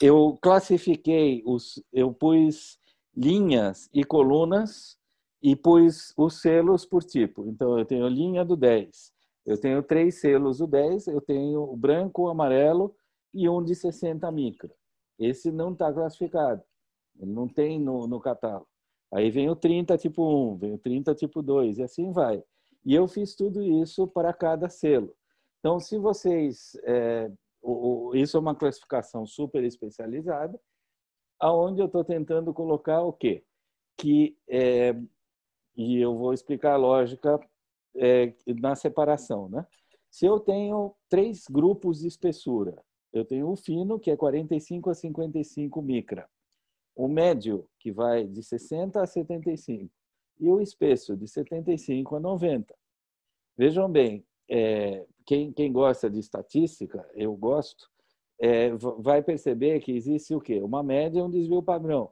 eu classifiquei os, eu pus linhas e colunas e pus os selos por tipo. Então eu tenho linha do 10, eu tenho três selos do 10, eu tenho o branco, o amarelo e um de 60 micro. Esse não está classificado, ele não tem no, no catálogo. Aí vem o 30 tipo 1, vem o 30 tipo 2 e assim vai. E eu fiz tudo isso para cada selo. Então, se vocês é, isso é uma classificação super especializada, aonde eu estou tentando colocar o quê? Que, é, e eu vou explicar a lógica é, na separação, né? Se eu tenho três grupos de espessura, eu tenho o fino, que é 45 a 55 micra, o médio, que vai de 60 a 75, e o espesso, de 75 a 90. Vejam bem, é, quem, quem gosta de estatística, eu gosto, é, vai perceber que existe o quê? Uma média e um desvio padrão.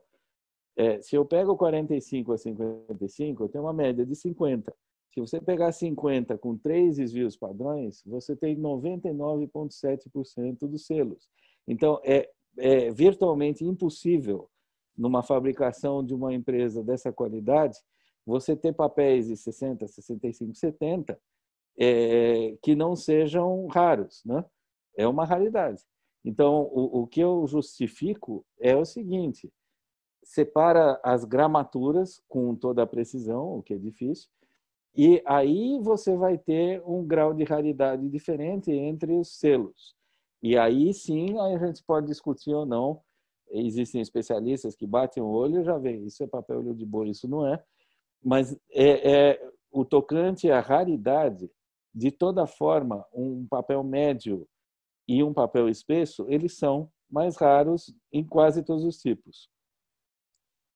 É, se eu pego 45 a 55, eu tenho uma média de 50. Se você pegar 50 com três desvios padrões, você tem 99,7% dos selos. Então, é, é virtualmente impossível, numa fabricação de uma empresa dessa qualidade, você ter papéis de 60, 65, 70 é, que não sejam raros, né? É uma raridade. Então, o, o que eu justifico é o seguinte: separa as gramaturas com toda a precisão, o que é difícil, e aí você vai ter um grau de raridade diferente entre os selos. E aí sim, aí a gente pode discutir ou não. Existem especialistas que batem o olho e já veem, isso é papel de boi, isso não é. Mas é, é, o tocante à raridade, de toda forma, um papel médio e um papel espesso, eles são mais raros em quase todos os tipos.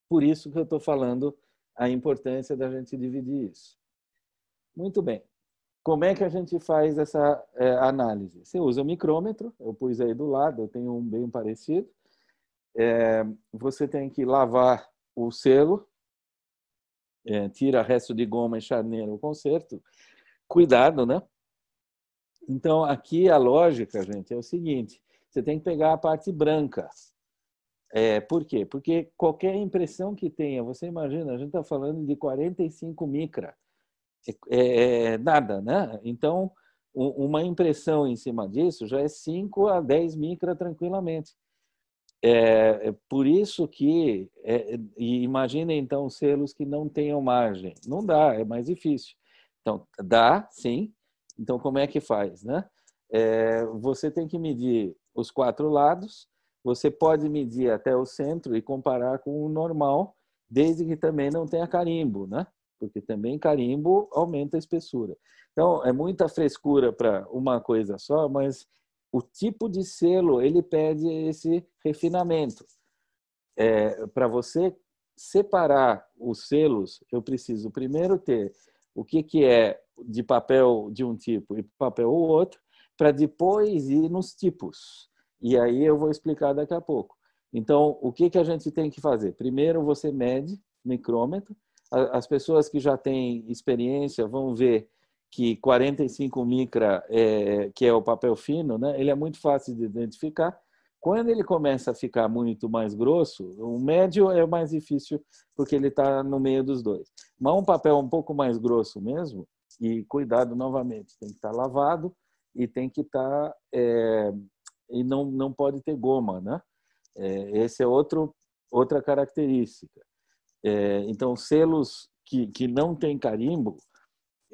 Por isso que eu estou falando a importância da gente dividir isso. Muito bem. Como é que a gente faz essa é, análise? Você usa o micrômetro, eu pus aí do lado, eu tenho um bem parecido. É, você tem que lavar o selo, é, tira resto de goma e charneira o conserto, cuidado, né? Então, aqui a lógica, gente, é o seguinte: você tem que pegar a parte branca. É, por quê? Porque qualquer impressão que tenha, você imagina, a gente está falando de 45 micra, é, é, é, nada, né? Então, uma impressão em cima disso já é 5 a 10 micra tranquilamente. É, é por isso que, é, imagina então selos que não tenham margem. Não dá, é mais difícil. Então, dá, sim. Então, como é que faz, né? É, você tem que medir os quatro lados, você pode medir até o centro e comparar com o normal, desde que também não tenha carimbo, né? Porque também carimbo aumenta a espessura. Então, é muita frescura para uma coisa só, mas o tipo de selo, ele pede esse refinamento. É, para você separar os selos, eu preciso primeiro ter o que, que é de papel de um tipo e papel ou outro, para depois ir nos tipos. E aí eu vou explicar daqui a pouco. Então, o que, que a gente tem que fazer? Primeiro, você mede micrômetro. As pessoas que já têm experiência vão ver que 45 micra, é, que é o papel fino, né? ele é muito fácil de identificar. Quando ele começa a ficar muito mais grosso, o médio é mais difícil porque ele está no meio dos dois. Mas um papel um pouco mais grosso mesmo, e cuidado novamente, tem que estar tá lavado e tem que estar. Tá, é, e não, não pode ter goma, né? É, esse é outro, outra característica. É, então, selos que, que não tem carimbo,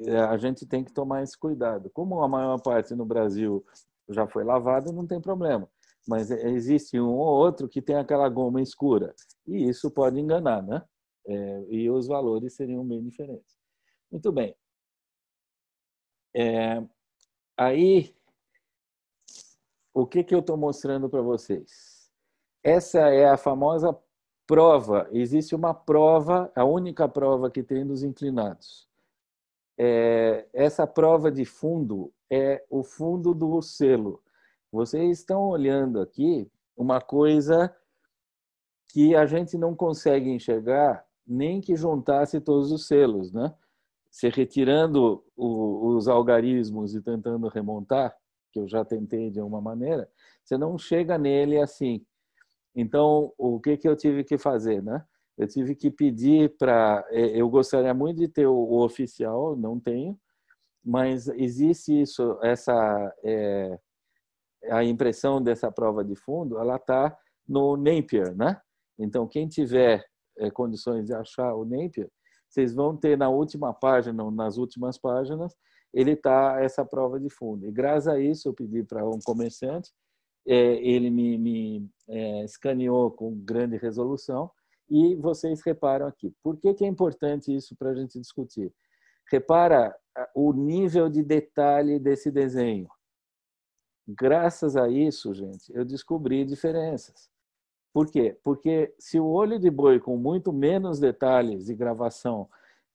é, a gente tem que tomar esse cuidado. Como a maior parte no Brasil já foi lavado, não tem problema mas é, existe um ou outro que tem aquela goma escura. E isso pode enganar, né? É, e os valores seriam bem diferentes. Muito bem. É, aí, o que, que eu estou mostrando para vocês? Essa é a famosa prova. Existe uma prova, a única prova que tem dos inclinados. É, essa prova de fundo é o fundo do selo. Vocês estão olhando aqui uma coisa que a gente não consegue enxergar nem que juntasse todos os selos, né? Se retirando o, os algarismos e tentando remontar, que eu já tentei de uma maneira, você não chega nele assim. Então, o que que eu tive que fazer, né? Eu tive que pedir para. É, eu gostaria muito de ter o oficial, não tenho, mas existe isso, essa é, a impressão dessa prova de fundo, ela está no Napier, né? Então, quem tiver é, condições de achar o Napier, vocês vão ter na última página, nas últimas páginas, ele está essa prova de fundo. E graças a isso, eu pedi para um comerciante, é, ele me, me é, escaneou com grande resolução, e vocês reparam aqui. Por que, que é importante isso para a gente discutir? Repara o nível de detalhe desse desenho. Graças a isso, gente, eu descobri diferenças. Por quê? Porque se o olho de boi, com muito menos detalhes de gravação,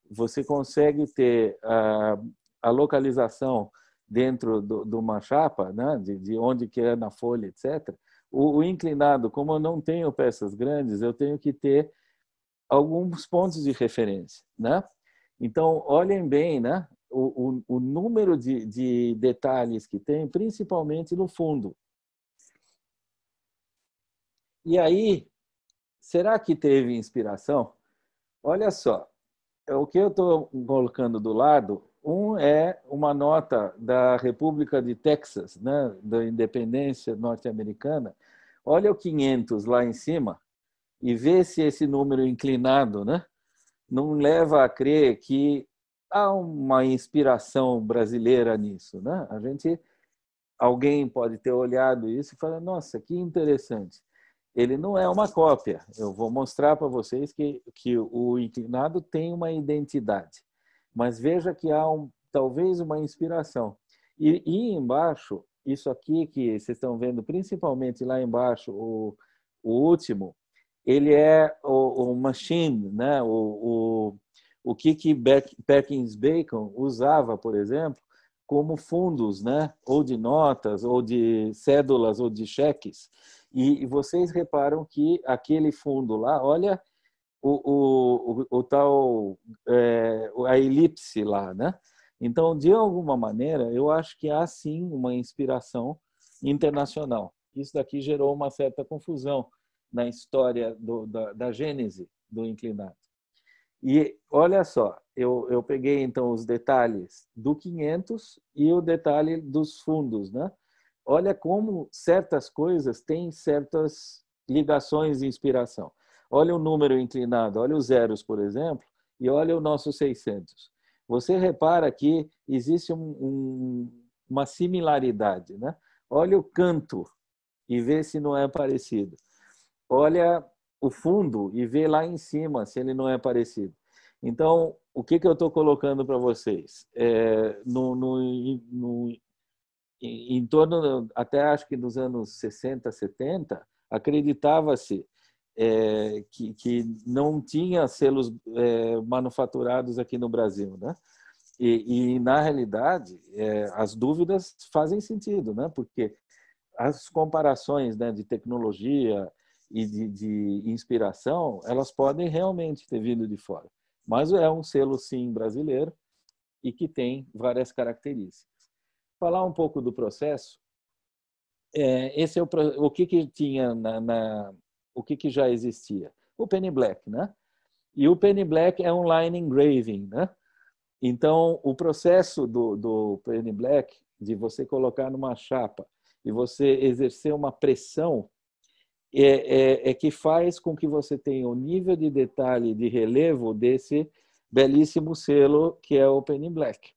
você consegue ter a, ah, a localização dentro do, de uma chapa, né? de, de, onde que é na folha, etc. O, o, inclinado, como eu não tenho peças grandes, eu tenho que ter alguns pontos de referência. Né? Então, olhem bem, né? o, o, número de, de detalhes que tem, principalmente no fundo. E aí, será que teve inspiração? Olha só, é o que eu estou colocando do lado, um é uma nota da República de Texas, né, da independência norte-americana. Olha o 500 lá em cima e vê se esse número inclinado né, não leva a crer que há uma inspiração brasileira nisso, né? A gente, alguém pode ter olhado isso e falar, nossa, que interessante. Ele não é uma cópia. Eu vou mostrar para vocês que que o inclinado tem uma identidade, mas veja que há um, talvez uma inspiração. E, e embaixo, isso aqui que vocês estão vendo, principalmente lá embaixo, o, o último, ele é o, o machine, né? o, o o que que Perkins Bacon usava, por exemplo, como fundos, né? Ou de notas, ou de cédulas, ou de cheques. E, vocês reparam que aquele fundo lá, olha o, o, o, o tal é, a elipse lá, né? Então, de alguma maneira, eu acho que há sim uma inspiração internacional. Isso daqui gerou uma certa confusão na história do, da, da gênese do inclinar. E olha só, eu, eu peguei então os detalhes do 500 e o detalhe dos fundos, né? Olha como certas coisas têm certas ligações de inspiração. Olha o número inclinado, olha os zeros, por exemplo, e olha o nosso 600. Você repara que existe um, um, uma similaridade, né? Olha o canto e vê se não é parecido. Olha o fundo e ver lá em cima se ele não é parecido. Então, o que, que eu estou colocando para vocês? É, no, no, no, em, em torno, até acho que nos anos 60, 70, acreditava-se é, que, que, não tinha selos é, manufaturados aqui no Brasil, né? E, e na realidade, é, as dúvidas fazem sentido, né? Porque as comparações né, de tecnologia, e de, de, inspiração, elas podem realmente ter vindo de fora. Mas é um selo, sim, brasileiro e que tem várias características. Falar um pouco do processo. É, esse é o, o que, que tinha na, na o que, que já existia. O Penny Black, né? E o Penny Black é um line engraving, né? Então, o processo do, do Penny Black, de você colocar numa chapa e você exercer uma pressão é, é, é, que faz com que você tenha o um nível de detalhe, de relevo desse belíssimo selo que é Open in Black.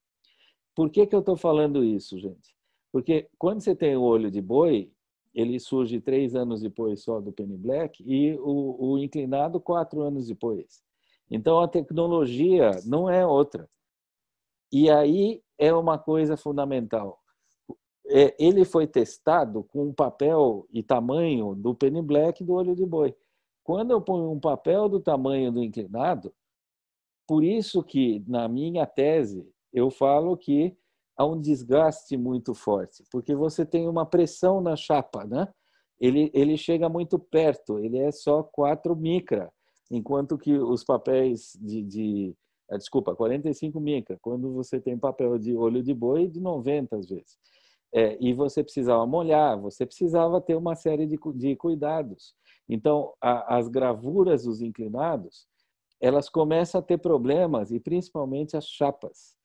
Por que, que eu estou falando isso, gente? Porque quando você tem o olho de boi, ele surge três anos depois só do Penny Black e o, o inclinado quatro anos depois. Então a tecnologia não é outra. E aí é uma coisa fundamental é, ele foi testado com o papel e tamanho do penny black do olho de boi. Quando eu ponho um papel do tamanho do inclinado, por isso que na minha tese eu falo que há um desgaste muito forte, porque você tem uma pressão na chapa, né? Ele, ele chega muito perto, ele é só 4 micra, enquanto que os papéis de, de ah, desculpa, 45 micra, quando você tem papel de olho de boi, de 90 às vezes. É, e você precisava molhar, você precisava ter uma série de, de cuidados. Então, a, as gravuras dos inclinados, elas começam a ter problemas, e principalmente as chapas.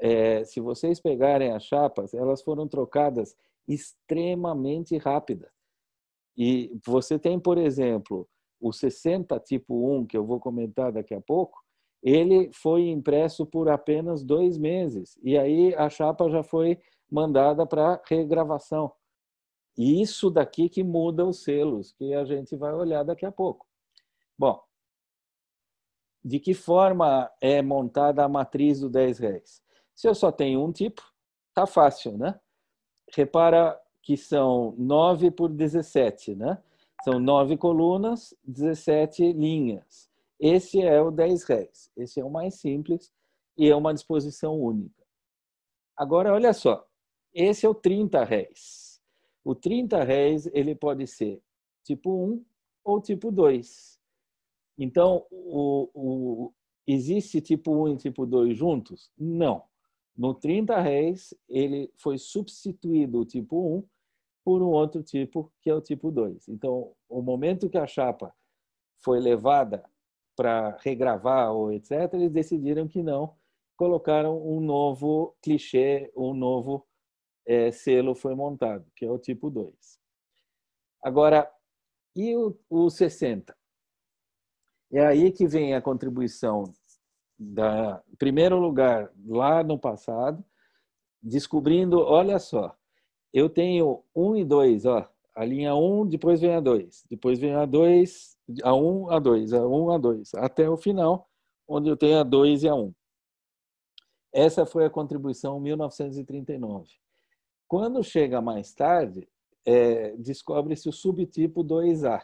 É, se vocês pegarem as chapas, elas foram trocadas extremamente rápida. E você tem, por exemplo, o 60 tipo 1, que eu vou comentar daqui a pouco, ele foi impresso por apenas dois meses. E aí a chapa já foi mandada para regravação. E isso daqui que muda os selos, que a gente vai olhar daqui a pouco. Bom, de que forma é montada a matriz do 10 réis? Se eu só tenho um tipo, tá fácil, né? Repara que são 9 por 17, né? São 9 colunas, 17 linhas. Esse é o 10 réis. Esse é o mais simples e é uma disposição única. Agora, olha só. Esse é o 30 réis. O 30 réis ele pode ser tipo 1 ou tipo 2. Então, o, o, existe tipo 1 e tipo 2 juntos? Não. No 30 réis, ele foi substituído o tipo 1 por um outro tipo, que é o tipo 2. Então, o momento que a chapa foi levada para regravar ou etc, eles decidiram que não, colocaram um novo clichê, um novo é, selo foi montado, que é o tipo 2. Agora, e o, o 60? É aí que vem a contribuição da em primeiro lugar lá no passado, descobrindo, olha só, eu tenho 1 e 2, ó, a linha 1, depois vem a 2, depois vem a 2, a 1, a 2, a 1, a 2, até o final, onde eu tenho a 2 e a 1. Essa foi a contribuição 1939. Quando chega mais tarde, é, descobre-se o subtipo 2A.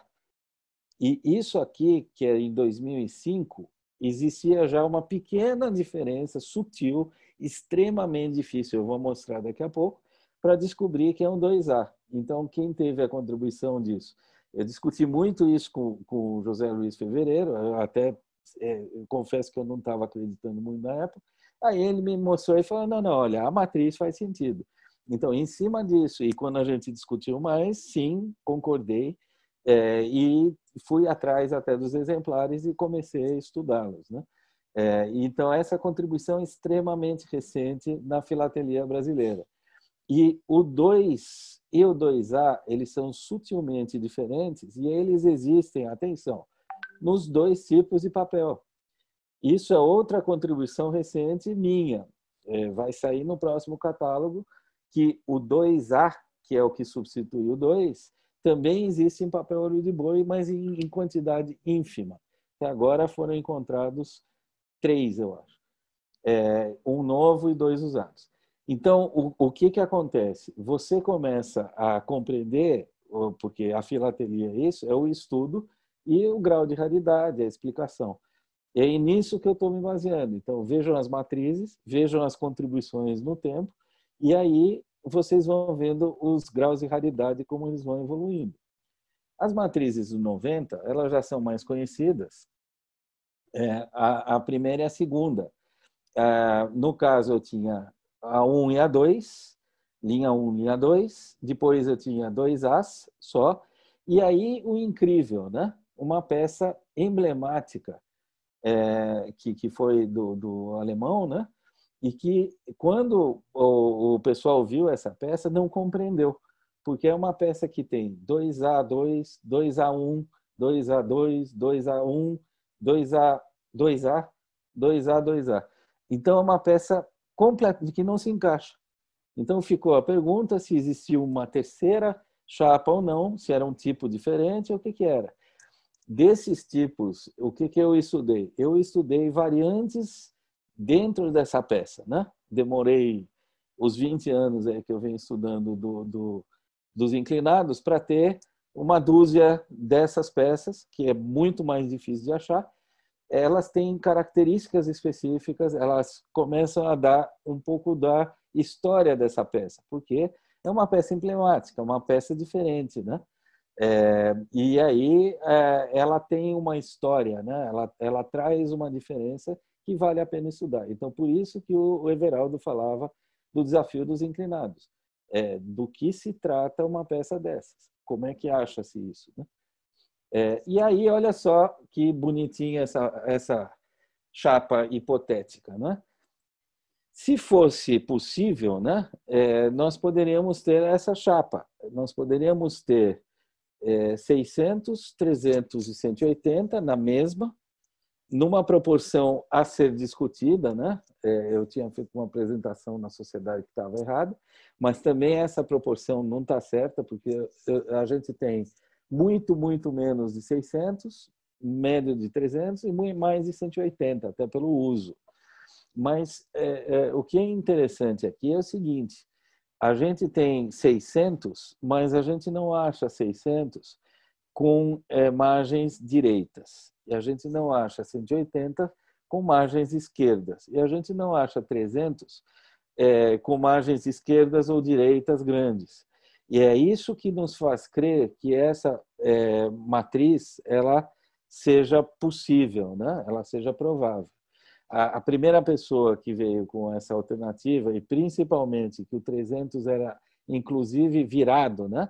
E isso aqui, que é em 2005, existia já uma pequena diferença sutil, extremamente difícil, eu vou mostrar daqui a pouco, para descobrir que é um 2A. Então, quem teve a contribuição disso? Eu discuti muito isso com, com José Luiz Fevereiro, até é, confesso que eu não estava acreditando muito na época. Aí ele me mostrou e falou: não, não, olha, a matriz faz sentido. Então, em cima disso, e quando a gente discutiu mais, sim, concordei é, e fui atrás até dos exemplares e comecei a estudá-los, né? É, então, essa contribuição é extremamente recente na filatelia brasileira. E o 2 e o 2A, eles são sutilmente diferentes e eles existem, atenção, nos dois tipos de papel. Isso é outra contribuição recente minha. É, vai sair no próximo catálogo que o 2A, que é o que substitui o 2, também existe em papel olho de boi, mas em, quantidade ínfima. Até agora foram encontrados três, eu acho. É, um novo e dois usados. Então, o, o que, que acontece? Você começa a compreender, porque a filatelia é isso, é o estudo e o grau de raridade, a explicação. é nisso que eu estou me baseando. Então, vejam as matrizes, vejam as contribuições no tempo e aí vocês vão vendo os graus de raridade como eles vão evoluindo. As matrizes do 90, elas já são mais conhecidas. É, a, a, primeira e a segunda. É, no caso, eu tinha a 1 e a 2, linha 1, linha 2. Depois eu tinha dois As só. E aí o incrível, né? Uma peça emblemática é, que, que foi do, do alemão, né? e que quando o, o pessoal viu essa peça não compreendeu, porque é uma peça que tem 2A2, 2A1, 2A2, 2A1, 2A, 2A, 2A, 2A. Então é uma peça completa que não se encaixa. Então ficou a pergunta se existia uma terceira chapa ou não, se era um tipo diferente ou o que que era. Desses tipos, o que que eu estudei? Eu estudei variantes dentro dessa peça, né? Demorei os 20 anos que eu venho estudando do, do dos inclinados para ter uma dúzia dessas peças, que é muito mais difícil de achar. Elas têm características específicas, elas começam a dar um pouco da história dessa peça, porque é uma peça emblemática, é uma peça diferente, né? É, e aí é, ela tem uma história, né? Ela, ela traz uma diferença que vale a pena estudar. Então, por isso que o Everaldo falava do desafio dos inclinados. É, do que se trata uma peça dessas? Como é que acha-se isso? Né? É, e aí, olha só que bonitinha essa, essa chapa hipotética, né? Se fosse possível, né, é, nós poderíamos ter essa chapa. Nós poderíamos ter é, 600, 300 e 180 na mesma, numa proporção a ser discutida, né? É, eu tinha feito uma apresentação na sociedade que estava errada, mas também essa proporção não está certa, porque a gente tem muito, muito menos de 600, médio de 300 e muito mais de 180, até pelo uso. Mas é, é, o que é interessante aqui é o seguinte: a gente tem 600, mas a gente não acha 600 com é, margens direitas e a gente não acha 180 assim com margens esquerdas, e a gente não acha 300 é, com margens esquerdas ou direitas grandes. E é isso que nos faz crer que essa é, matriz ela seja possível, né? ela seja provável. A, a primeira pessoa que veio com essa alternativa, e principalmente que o 300 era inclusive virado, né?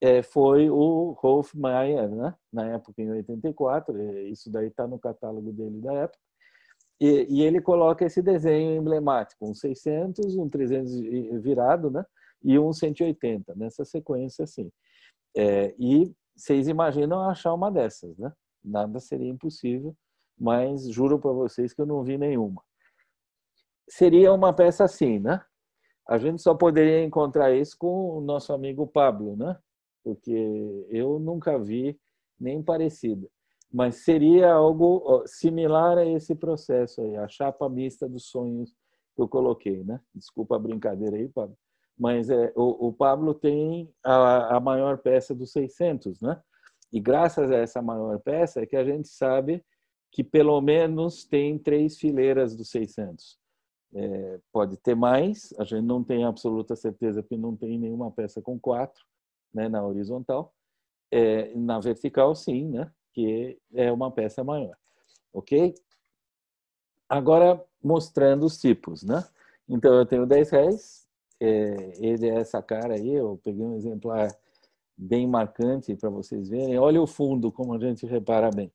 é, foi o Rolf Maia, né? na época, em 84, é, isso daí está no catálogo dele da época, e, e, ele coloca esse desenho emblemático, um 600, um 300 virado, né? e um 180, nessa sequência assim. É, e vocês imaginam achar uma dessas, né? Nada seria impossível, mas juro para vocês que eu não vi nenhuma. Seria uma peça assim, né? A gente só poderia encontrar isso com o nosso amigo Pablo, né? porque eu nunca vi nem parecida. Mas seria algo similar a esse processo aí, a chapa mista dos sonhos que eu coloquei, né? Desculpa a brincadeira aí, Pablo. Mas é, o, o Pablo tem a, a maior peça dos 600, né? E graças a essa maior peça é que a gente sabe que pelo menos tem três fileiras dos 600. É, pode ter mais, a gente não tem absoluta certeza porque não tem nenhuma peça com quatro, né, na horizontal, é, na vertical sim, né, que é uma peça maior, ok? Agora mostrando os tipos, né? Então eu tenho 10 réis, é, ele é essa cara aí, eu peguei um exemplar bem marcante para vocês verem. Olha o fundo, como a gente repara bem.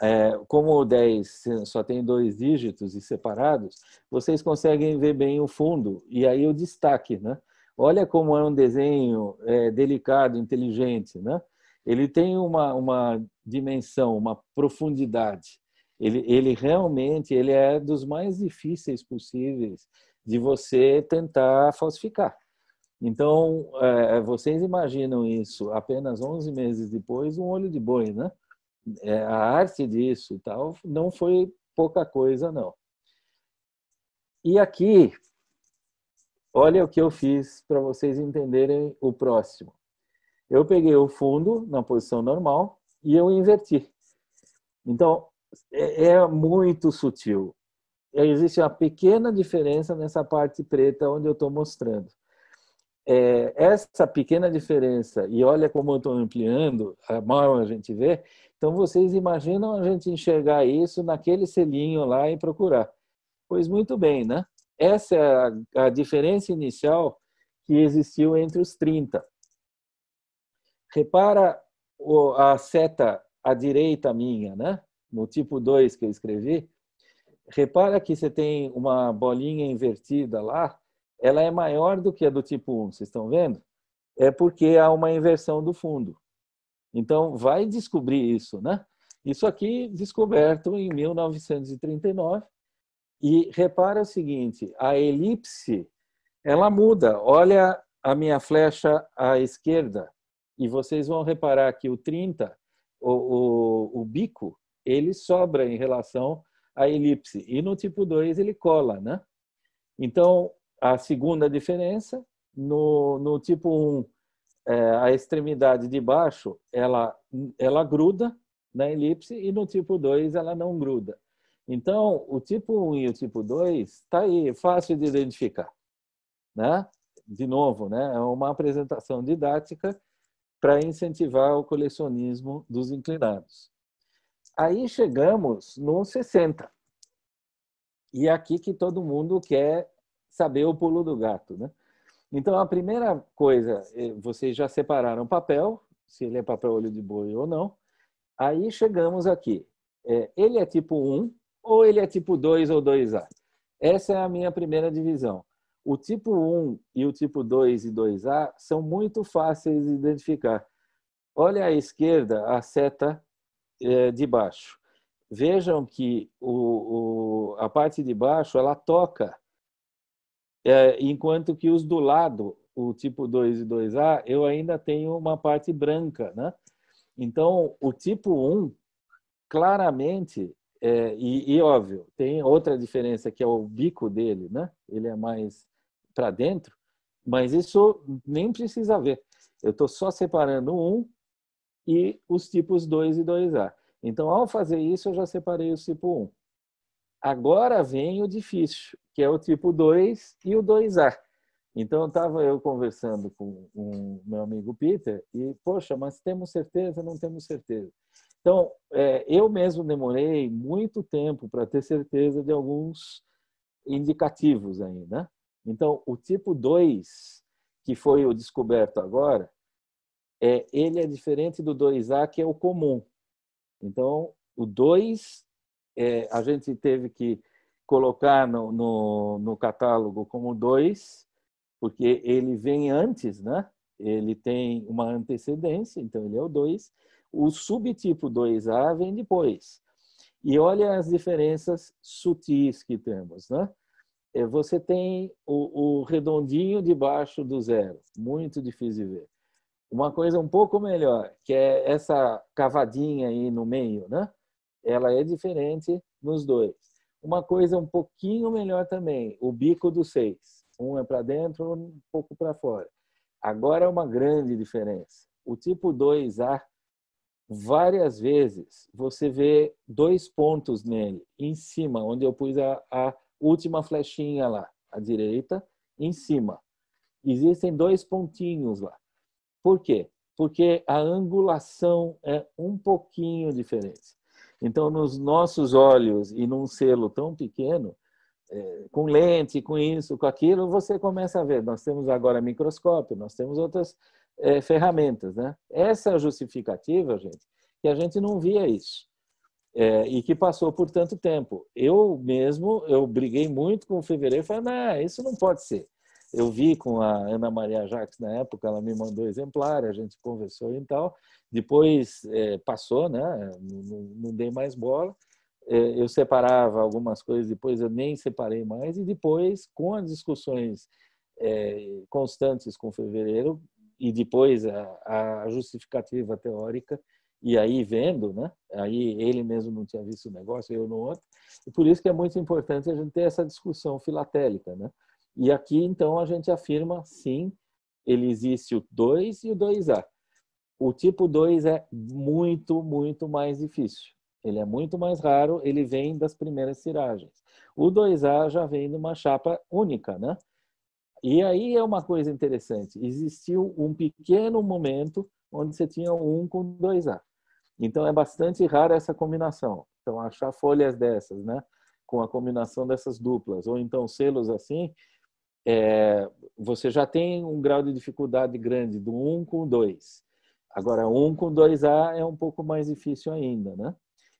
É, como o 10 só tem dois dígitos e separados, vocês conseguem ver bem o fundo e aí o destaque, né? Olha como é um desenho é, delicado, inteligente, né? Ele tem uma, uma dimensão, uma profundidade. Ele, ele realmente ele é dos mais difíceis possíveis de você tentar falsificar. Então, é, vocês imaginam isso apenas 11 meses depois, um olho de boi, né? É, a arte disso e tal não foi pouca coisa, não. E aqui, Olha o que eu fiz para vocês entenderem o próximo. Eu peguei o fundo na posição normal e eu inverti. Então, é, é muito sutil. É, existe uma pequena diferença nessa parte preta onde eu estou mostrando. É, essa pequena diferença, e olha como eu estou ampliando, maior a gente vê, então vocês imaginam a gente enxergar isso naquele selinho lá e procurar. Pois muito bem, né? Essa é a, diferença inicial que existiu entre os 30. Repara a seta à direita minha, né? no tipo 2 que eu escrevi. Repara que você tem uma bolinha invertida lá, ela é maior do que a do tipo 1, vocês estão vendo? É porque há uma inversão do fundo. Então, vai descobrir isso, né? Isso aqui descoberto em 1939 e repara o seguinte, a elipse, ela muda. Olha a minha flecha à esquerda e vocês vão reparar que o 30, o, o, o bico, ele sobra em relação à elipse. E no tipo 2 ele cola, né? Então, a segunda diferença, no, no tipo 1, é, a extremidade de baixo, ela, ela gruda na elipse e no tipo 2 ela não gruda. Então, o tipo 1 e o tipo 2 está aí, fácil de identificar. Né? De novo, né? é uma apresentação didática para incentivar o colecionismo dos inclinados. Aí chegamos no 60. E é aqui que todo mundo quer saber o pulo do gato. Né? Então, a primeira coisa, eh, vocês já separaram o papel, se ele é papel olho de boi ou não. Aí chegamos aqui. É, ele é tipo 1, ou ele é tipo 2 ou 2A. Essa é a minha primeira divisão. O tipo 1 e o tipo 2 e 2A são muito fáceis de identificar. Olha à esquerda a seta é, de baixo. Vejam que o, o, a parte de baixo ela toca, é, enquanto que os do lado, o tipo 2 e 2A, eu ainda tenho uma parte branca. Né? Então, o tipo 1 claramente é, e, e, óbvio, tem outra diferença que é o bico dele, né? Ele é mais para dentro, mas isso nem precisa ver. Eu estou só separando um e os tipos 2 e 2A. Então, ao fazer isso, eu já separei o tipo 1. Agora vem o difícil, que é o tipo 2 e o 2A. Então, estava eu conversando com o um, meu amigo Peter e, poxa, mas temos certeza? Não temos certeza. Então, é, eu mesmo demorei muito tempo para ter certeza de alguns indicativos ainda. Né? Então, o tipo 2, que foi o descoberto agora, é, ele é diferente do 2A, que é o comum. Então, o 2, é, a gente teve que colocar no, no, no catálogo como 2, porque ele vem antes, né? Ele tem uma antecedência, então ele é o 2. O subtipo 2A vem depois. E olha as diferenças sutis que temos, né? É, você tem o, o redondinho debaixo do zero, muito difícil de ver. Uma coisa um pouco melhor, que é essa cavadinha aí no meio, né? Ela é diferente nos dois. Uma coisa um pouquinho melhor também, o bico do seis. Um é para dentro, um pouco para fora. Agora é uma grande diferença. O tipo 2A várias vezes você vê dois pontos nele, em cima, onde eu pus a, a última flechinha lá, à direita, em cima. Existem dois pontinhos lá. Por quê? Porque a angulação é um pouquinho diferente. Então, nos nossos olhos e num selo tão pequeno, é, com lente, com isso, com aquilo, você começa a ver. Nós temos agora microscópio, nós temos outras é, ferramentas. Né? Essa é a justificativa, gente, que a gente não via isso. É, e que passou por tanto tempo. Eu mesmo, eu briguei muito com o Fevereiro, falei, não, isso não pode ser. Eu vi com a Ana Maria Jacques na época, ela me mandou exemplar, a gente conversou e tal. Depois é, passou, né? Não, não, dei mais bola. É, eu separava algumas coisas, depois eu nem separei mais. E depois, com as discussões é, constantes com Fevereiro, e depois a, a, justificativa teórica e aí vendo, né? Aí ele mesmo não tinha visto o negócio, eu não outro. E por isso que é muito importante a gente ter essa discussão filatélica, né? E aqui então a gente afirma sim, ele existe o 2 e o 2A. O tipo 2 é muito, muito mais difícil. Ele é muito mais raro, ele vem das primeiras tiragens. O 2A já vem de uma chapa única, né? E aí é uma coisa interessante: existiu um pequeno momento onde você tinha um com dois A. Então é bastante rara essa combinação. Então achar folhas dessas, né, com a combinação dessas duplas, ou então selos assim, é, você já tem um grau de dificuldade grande do um com dois Agora, um com dois a é um pouco mais difícil ainda, né?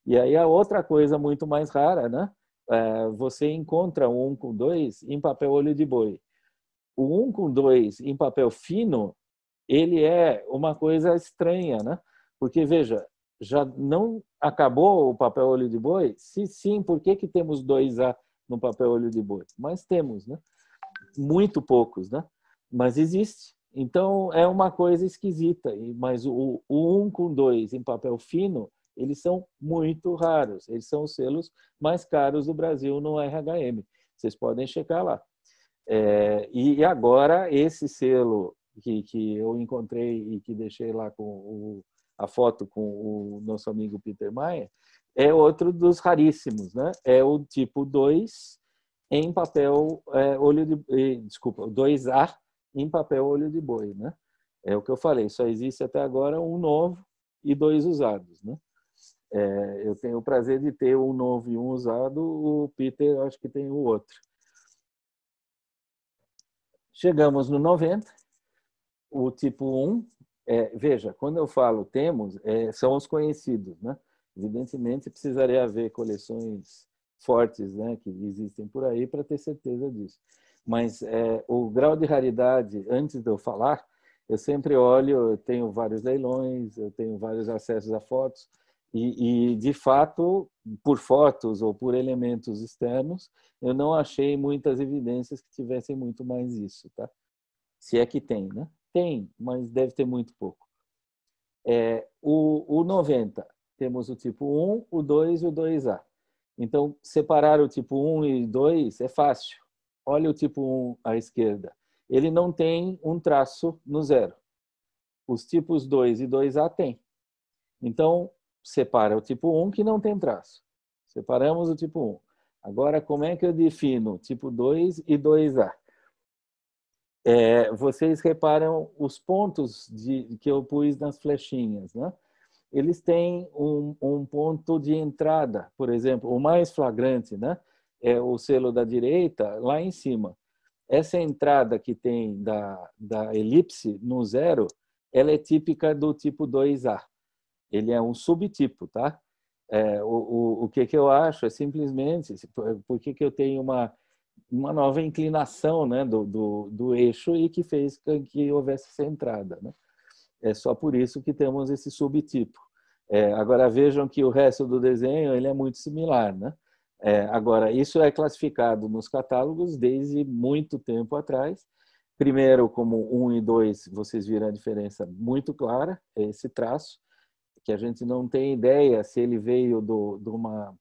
E aí a outra coisa muito mais rara, né? É, você encontra um com dois em papel olho de boi o 1 com 2 em papel fino, ele é uma coisa estranha, né? Porque, veja, já não acabou o papel olho de boi? Se sim, por que, que temos 2A no papel olho de boi? Mas temos, né? Muito poucos, né? Mas existe. Então, é uma coisa esquisita. Mas o, o 1 com 2 em papel fino, eles são muito raros. Eles são os selos mais caros do Brasil no RHM. Vocês podem checar lá. É, e agora esse selo que, que eu encontrei e que deixei lá com o, a foto com o nosso amigo Peter Maia é outro dos raríssimos, né? É o tipo 2 em papel é, olho de desculpa, 2A em papel olho de boi, né? É o que eu falei, só existe até agora um novo e dois usados, né? É, eu tenho o prazer de ter um novo e um usado, o Peter acho que tem o outro. Chegamos no 90, o tipo 1, é, veja, quando eu falo temos, é, são os conhecidos, né? Evidentemente, precisaria haver coleções fortes né, que existem por aí para ter certeza disso. Mas é, o grau de raridade, antes de eu falar, eu sempre olho, eu tenho vários leilões, eu tenho vários acessos a fotos, e, e, de fato, por fotos ou por elementos externos, eu não achei muitas evidências que tivessem muito mais isso, tá? Se é que tem, né? Tem, mas deve ter muito pouco. É, o, o 90, temos o tipo 1, o 2 e o 2A. Então, separar o tipo 1 e 2 é fácil. Olha o tipo 1 à esquerda. Ele não tem um traço no zero. Os tipos 2 e 2A têm. Então, separa o tipo 1 que não tem traço. Separamos o tipo 1. Agora, como é que eu defino tipo 2 e 2A? É, vocês reparam os pontos de, que eu pus nas flechinhas, né? Eles têm um, um ponto de entrada, por exemplo, o mais flagrante, né? É o selo da direita lá em cima. Essa entrada que tem da, da elipse no zero, ela é típica do tipo 2A ele é um subtipo, tá? É, o, o, o que, que eu acho é simplesmente porque que eu tenho uma, uma nova inclinação né, do, do, do eixo e que fez que, que houvesse essa entrada. Né? É só por isso que temos esse subtipo. É, agora vejam que o resto do desenho ele é muito similar. Né? É, agora, isso é classificado nos catálogos desde muito tempo atrás. Primeiro, como 1 um e 2, vocês viram a diferença muito clara, esse traço que a gente não tem ideia se ele veio do, de uma.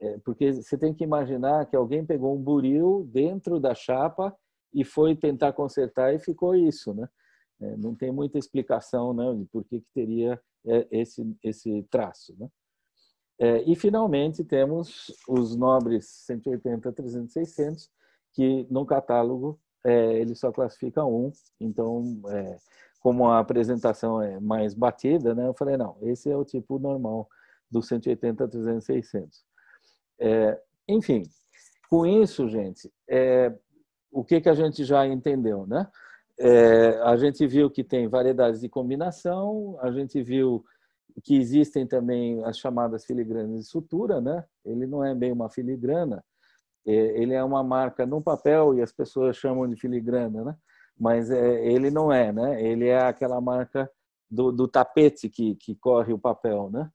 É, porque você tem que imaginar que alguém pegou um buril dentro da chapa e foi tentar consertar e ficou isso, né? É, não tem muita explicação né, de por que, que teria é, esse, esse traço, né? É, e finalmente temos os nobres 180, 300, 600, que no catálogo é, ele só classifica um, então é, como a apresentação é mais batida, né? Eu falei, não, esse é o tipo normal do 180 a 300 600. É, enfim, com isso, gente, é, o que, que a gente já entendeu, né? É, a gente viu que tem variedades de combinação, a gente viu que existem também as chamadas filigranas de sutura, né? Ele não é bem uma filigrana, é, ele é uma marca no papel e as pessoas chamam de filigrana, né? mas é, ele não é, né? Ele é aquela marca do, do tapete que, que corre o papel, né?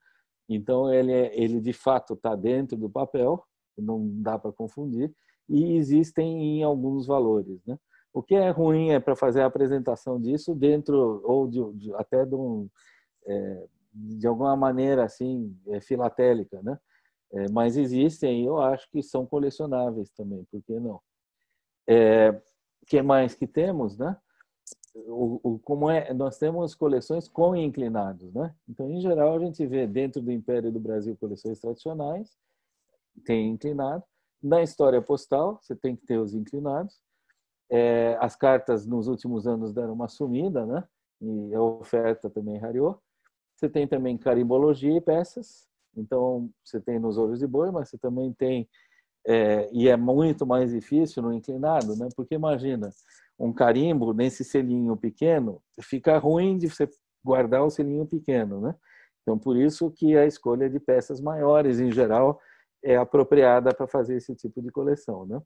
Então ele é, ele de fato está dentro do papel, não dá para confundir e existem em alguns valores, né? O que é ruim é para fazer a apresentação disso dentro ou de, de, até de um é, de alguma maneira assim é, filatélica, né? É, mas existem, eu acho que são colecionáveis também, por que não? É, que mais que temos, né? O, o, como é, nós temos coleções com inclinados, né? Então, em geral, a gente vê dentro do Império do Brasil coleções tradicionais, tem inclinado. Na história postal, você tem que ter os inclinados. É, as cartas nos últimos anos deram uma sumida, né? E a oferta também rareou. Você tem também carimbologia e peças. Então, você tem nos olhos de boi, mas você também tem é, e é muito mais difícil no inclinado, né? Porque imagina, um carimbo nesse selinho pequeno, fica ruim de você guardar o selinho pequeno, né? Então, por isso que a escolha de peças maiores, em geral, é apropriada para fazer esse tipo de coleção, né?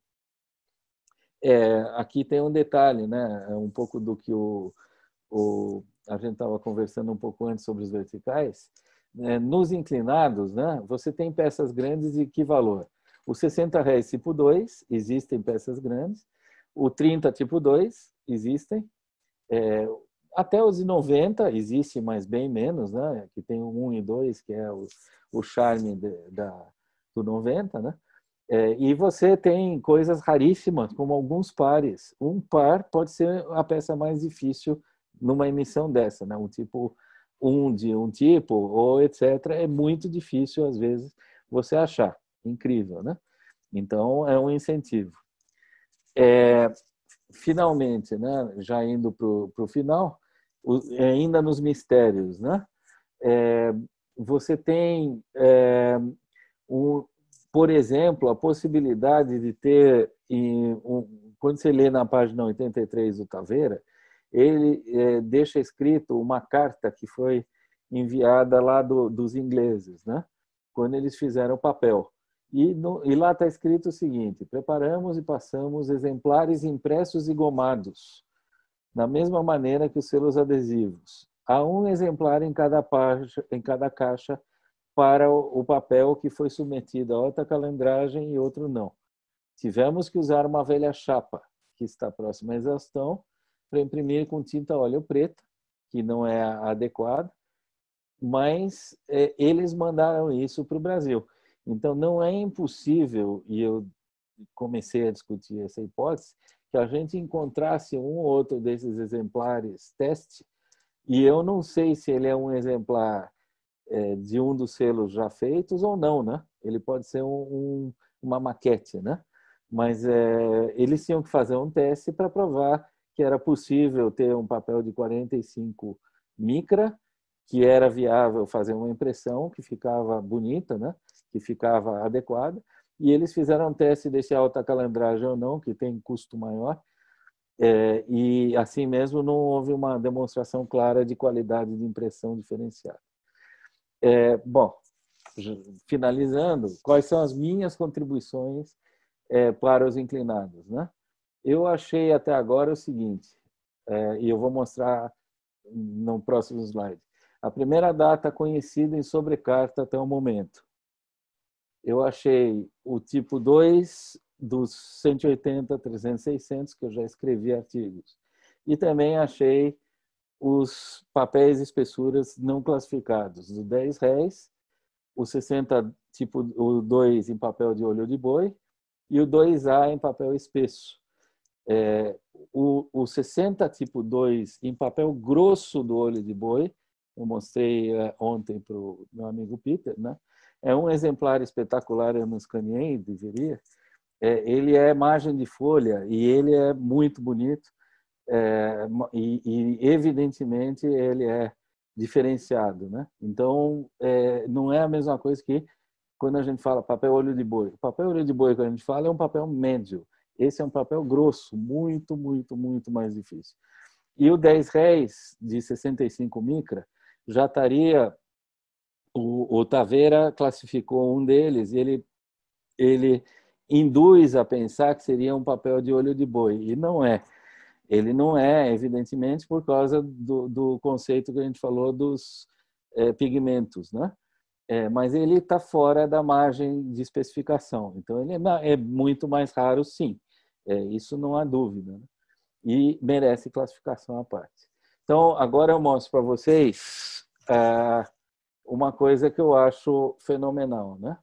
É, aqui tem um detalhe, né? É um pouco do que o, o a gente estava conversando um pouco antes sobre os verticais. É, nos inclinados, né? Você tem peças grandes de que valor? O 60 réis tipo 2, existem peças grandes. O 30 tipo 2, existem. É, até os 90 existe, mas bem menos, né? Que tem o 1 e 2, que é o, o charme de, da, do 90, né? É, e você tem coisas raríssimas, como alguns pares. Um par pode ser a peça mais difícil numa emissão dessa, né? Um tipo um de um tipo ou etc. É muito difícil às vezes você achar incrível, né? Então, é um incentivo. É, finalmente, né, já indo para o final, é, ainda nos mistérios, né? É, você tem, é, um, por exemplo, a possibilidade de ter, em, um, quando você lê na página 83 do Taveira, ele é, deixa escrito uma carta que foi enviada lá do, dos ingleses, né? quando eles fizeram o papel. E, no, e lá está escrito o seguinte: preparamos e passamos exemplares impressos e gomados, da mesma maneira que os selos adesivos. Há um exemplar em cada, página, em cada caixa para o papel que foi submetido a alta calendragem e outro não. Tivemos que usar uma velha chapa, que está próxima à exaustão, para imprimir com tinta óleo preta, que não é adequada, mas é, eles mandaram isso para o Brasil. Então, não é impossível, e eu comecei a discutir essa hipótese, que a gente encontrasse um ou outro desses exemplares teste, e eu não sei se ele é um exemplar é, de um dos selos já feitos ou não, né? Ele pode ser um, um, uma maquete, né? Mas é, eles tinham que fazer um teste para provar que era possível ter um papel de 45 micra, que era viável fazer uma impressão que ficava bonita, né? que ficava adequada, e eles fizeram um teste desse alta calandragem ou não, que tem custo maior, é, e assim mesmo não houve uma demonstração clara de qualidade de impressão diferenciada. É, bom, finalizando, quais são as minhas contribuições é, para os inclinados? Né? Eu achei até agora o seguinte, é, e eu vou mostrar no próximo slide. A primeira data conhecida em sobrecarta até o momento, eu achei o tipo 2 dos 180, 300, 600, que eu já escrevi artigos. E também achei os papéis e espessuras não classificados, do 10 réis, o 60 tipo o 2 em papel de olho de boi e o 2A em papel espesso. É, o, o 60 tipo 2 em papel grosso do olho de boi, eu mostrei é, ontem para o meu amigo Peter, né? é um exemplar espetacular Hermes Canien, diria. É, ele é margem de folha e ele é muito bonito é, e, e, evidentemente ele é diferenciado, né? Então é, não é a mesma coisa que quando a gente fala papel olho de boi. O papel olho de boi que a gente fala é um papel médio. Esse é um papel grosso, muito, muito, muito mais difícil. E o 10 réis de 65 micra já estaria o, o Taveira classificou um deles e ele, ele induz a pensar que seria um papel de olho de boi, e não é. Ele não é, evidentemente, por causa do, do conceito que a gente falou dos é, pigmentos, né? É, mas ele está fora da margem de especificação. Então, ele é, é, muito mais raro, sim. É, isso não há dúvida. Né? E merece classificação à parte. Então, agora eu mostro para vocês ah, uma coisa que eu acho fenomenal, né?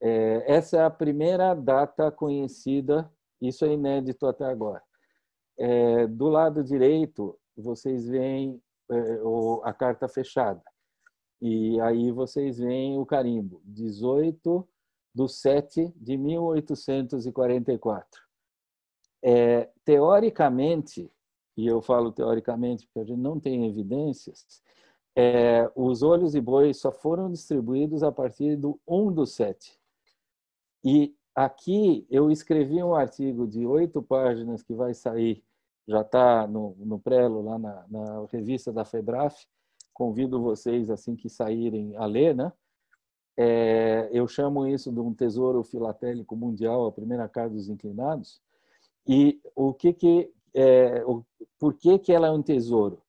É, essa é a primeira data conhecida, isso é inédito até agora. É, do lado direito, vocês veem é, o, a carta fechada. E aí vocês veem o carimbo, 18 de 7 de 1844. É, teoricamente, e eu falo teoricamente porque a gente não tem evidências, é, os olhos e bois só foram distribuídos a partir do 1 do 7. E aqui eu escrevi um artigo de oito páginas que vai sair, já está no, no prelo lá na, na revista da fedraf convido vocês assim que saírem a ler, né? É, eu chamo isso de um tesouro filatélico mundial, a primeira carta dos inclinados. E o que que é, o, por que que ela é um tesouro?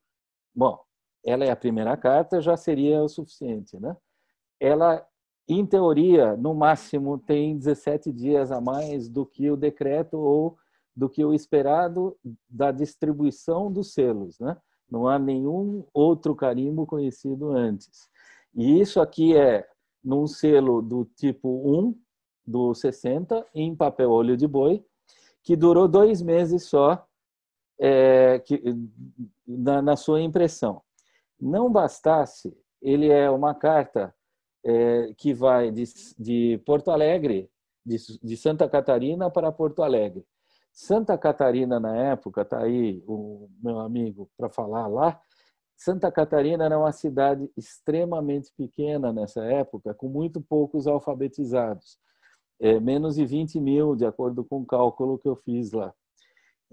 Bom, ela é a primeira carta, já seria o suficiente, né? Ela, em teoria, no máximo tem 17 dias a mais do que o decreto ou do que o esperado da distribuição dos selos, né? Não há nenhum outro carimbo conhecido antes. E isso aqui é num selo do tipo 1, do 60, em papel olho de boi, que durou dois meses só é, que, na, na sua impressão. Não bastasse, ele é uma carta é, que vai de, de Porto Alegre, de, de, Santa Catarina para Porto Alegre. Santa Catarina, na época, está aí o meu amigo para falar lá, Santa Catarina era uma cidade extremamente pequena nessa época, com muito poucos alfabetizados, é, menos de 20 mil, de acordo com o cálculo que eu fiz lá.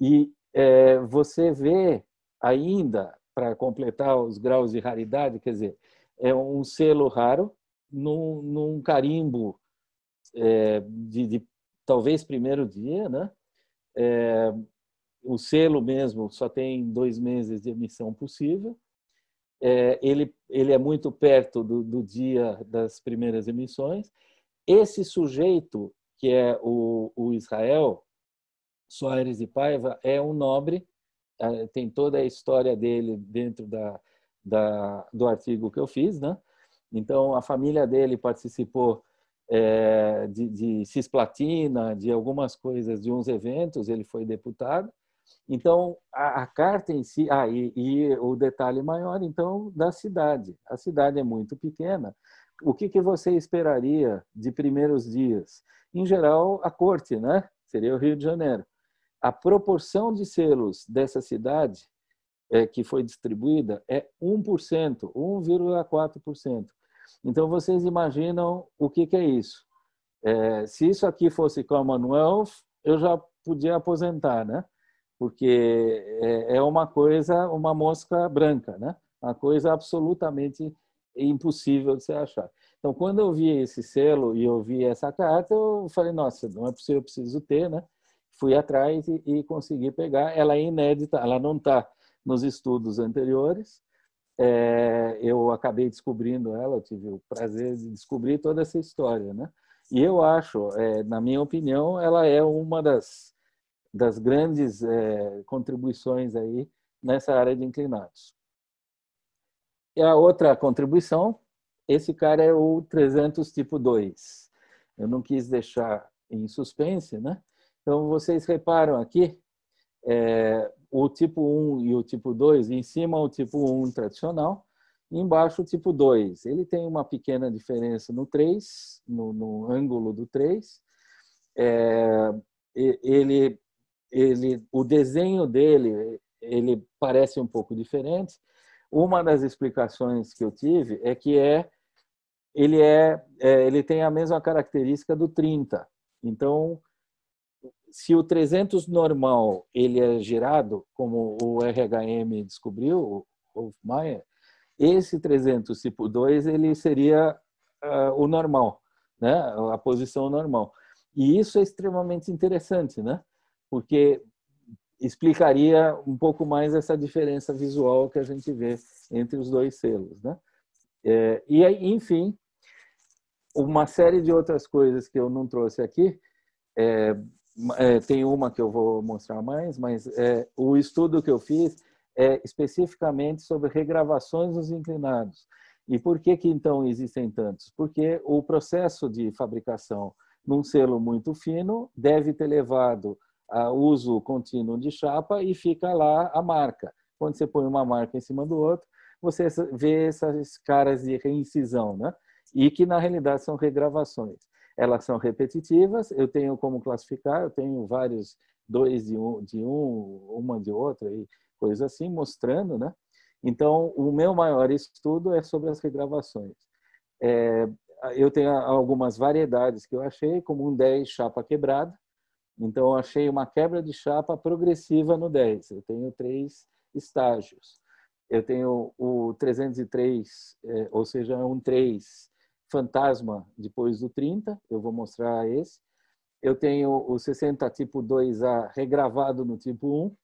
E é, você vê ainda para completar os graus de raridade, quer dizer, é um selo raro num, num carimbo é, de, de, talvez primeiro dia, né? É, o selo mesmo só tem dois meses de emissão possível. É, ele, ele é muito perto do, do dia das primeiras emissões. Esse sujeito, que é o, o Israel Soares de Paiva, é um nobre tem toda a história dele dentro da, da, do artigo que eu fiz, né? Então, a família dele participou é, de, de cisplatina, de algumas coisas, de uns eventos, ele foi deputado. Então, a, a carta em si, ah, e, e, o detalhe maior, então, da cidade. A cidade é muito pequena. O que, que você esperaria de primeiros dias? Em geral, a corte, né? Seria o Rio de Janeiro a proporção de selos dessa cidade é, que foi distribuída é 1%, 1,4%. Então, vocês imaginam o que, que é isso? É, se isso aqui fosse Commonwealth, eu já podia aposentar, né? Porque é, é uma coisa, uma mosca branca, né? Uma coisa absolutamente impossível de se achar. Então, quando eu vi esse selo e eu vi essa carta, eu falei, nossa, não é possível, eu preciso ter, né? fui atrás e, e consegui pegar. Ela é inédita, ela não está nos estudos anteriores. É, eu acabei descobrindo ela, tive o prazer de descobrir toda essa história, né? E eu acho, é, na minha opinião, ela é uma das, das grandes é, contribuições aí nessa área de inclinados. E a outra contribuição, esse cara é o 300 tipo 2. Eu não quis deixar em suspense, né? Então, vocês reparam aqui, é, o tipo 1 e o tipo 2, em cima o tipo 1 tradicional, embaixo o tipo 2. Ele tem uma pequena diferença no 3, no, no ângulo do 3. É, ele, ele, o desenho dele ele parece um pouco diferente. Uma das explicações que eu tive é que é ele é, é ele tem a mesma característica do 30. Então, se o 300 normal ele é gerado como o RHM descobriu, o Maia, esse 300 tipo 2 ele seria uh, o normal, né? a posição normal. E isso é extremamente interessante, né? porque explicaria um pouco mais essa diferença visual que a gente vê entre os dois selos. Né? É, e, aí, enfim, uma série de outras coisas que eu não trouxe aqui, é, é, tem uma que eu vou mostrar mais, mas é, o estudo que eu fiz é especificamente sobre regravações dos inclinados. E por que, que então existem tantos? Porque o processo de fabricação num selo muito fino deve ter levado a uso contínuo de chapa e fica lá a marca. Quando você põe uma marca em cima do outro, você vê essas caras de reincisão, né? E que na realidade são regravações elas são repetitivas, eu tenho como classificar, eu tenho vários, dois de um, de um uma de outra e coisa assim, mostrando, né? Então, o meu maior estudo é sobre as regravações. É, eu tenho algumas variedades que eu achei, como um 10 chapa quebrada, então eu achei uma quebra de chapa progressiva no 10, eu tenho três estágios. Eu tenho o 303, é, ou seja, é um 3 Fantasma depois do 30, eu vou mostrar esse. Eu tenho o 60 tipo 2A regravado no tipo 1,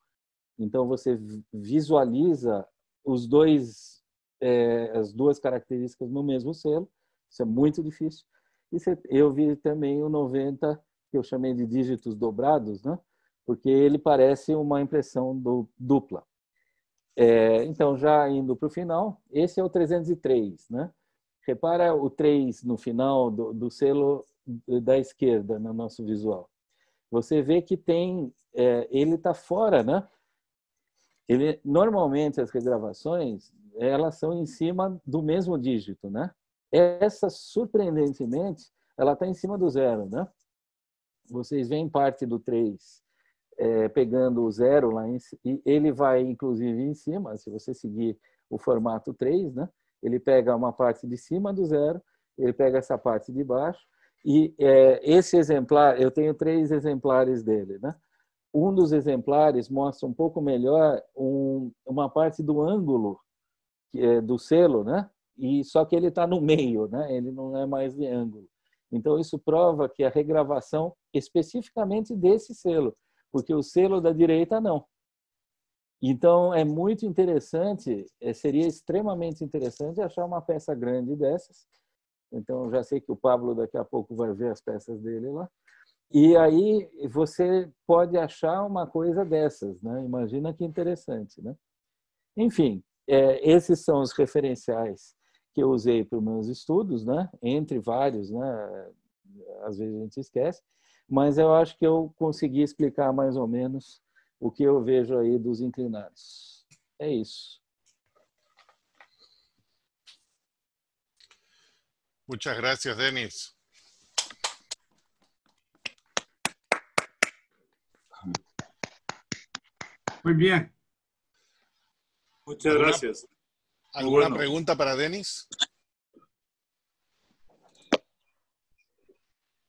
então você visualiza os dois é, as duas características no mesmo selo. Isso é muito difícil. E eu vi também o 90 que eu chamei de dígitos dobrados, né? Porque ele parece uma impressão do, dupla. É, então já indo para o final, esse é o 303, né? Repara o 3 no final do, do selo da esquerda no nosso visual. Você vê que tem, é, ele está fora, né? Ele, normalmente as regravações elas são em cima do mesmo dígito, né? Essa surpreendentemente ela está em cima do zero, né? Vocês veem parte do 3 é, pegando o zero lá, em, e ele vai inclusive em cima, se você seguir o formato 3, né? Ele pega uma parte de cima do zero, ele pega essa parte de baixo, e é, esse exemplar, eu tenho três exemplares dele, né? Um dos exemplares mostra um pouco melhor um, uma parte do ângulo é, do selo, né? E só que ele está no meio, né? Ele não é mais de ângulo. Então isso prova que a regravação especificamente desse selo, porque o selo da direita não. Então, é muito interessante, é, seria extremamente interessante achar uma peça grande dessas. Então, já sei que o Pablo daqui a pouco vai ver as peças dele lá. E aí você pode achar uma coisa dessas, né? Imagina que interessante, né? Enfim, é, esses são os referenciais que eu usei para os meus estudos, né? Entre vários, né? Às vezes a gente esquece, mas eu acho que eu consegui explicar mais ou menos o que eu vejo aí dos inclinados. É isso. Muchas gracias, Denis. Muy bien. Muchas ¿Alguna, gracias. ¿Alguna bueno. pregunta para Denis?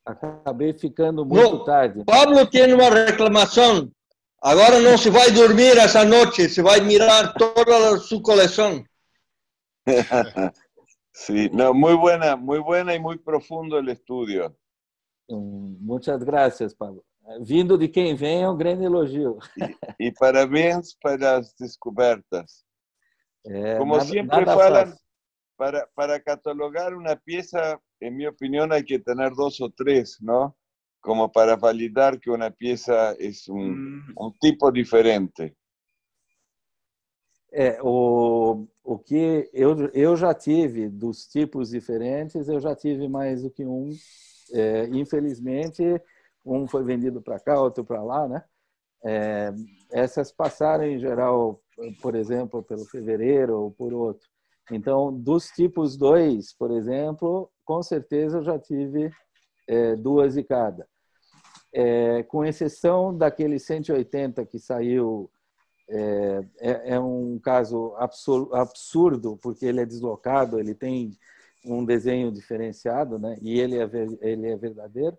Acabei ficando muito no, tarde. Né? Pablo tem uma reclamação. Ahora no se va a dormir esa noche, se va a mirar toda su colección. Sí, no, muy buena, muy buena y muy profundo el estudio. Mm, muchas gracias, Pablo. Vindo de quien ven é grande elogio. Y, parabéns para las descubiertas. Eh, Como siempre para catalogar una pieza, en mi opinión, hay que tener dos o tres, ¿no? como para validar que una pieza es un, mm. un tipo diferente. É, o, o que eu, eu já tive dos tipos diferentes, eu já tive mais do que um. É, infelizmente, um foi vendido para cá, outro para lá, né? É, essas passaram em geral, por exemplo, pelo fevereiro ou por outro. Então, dos tipos dois por exemplo, com certeza eu já tive é, duas de cada. É, com exceção daquele 180 que saiu, é, é, é um caso absurdo, porque ele é deslocado, ele tem um desenho diferenciado, né? e ele é, ele é verdadeiro.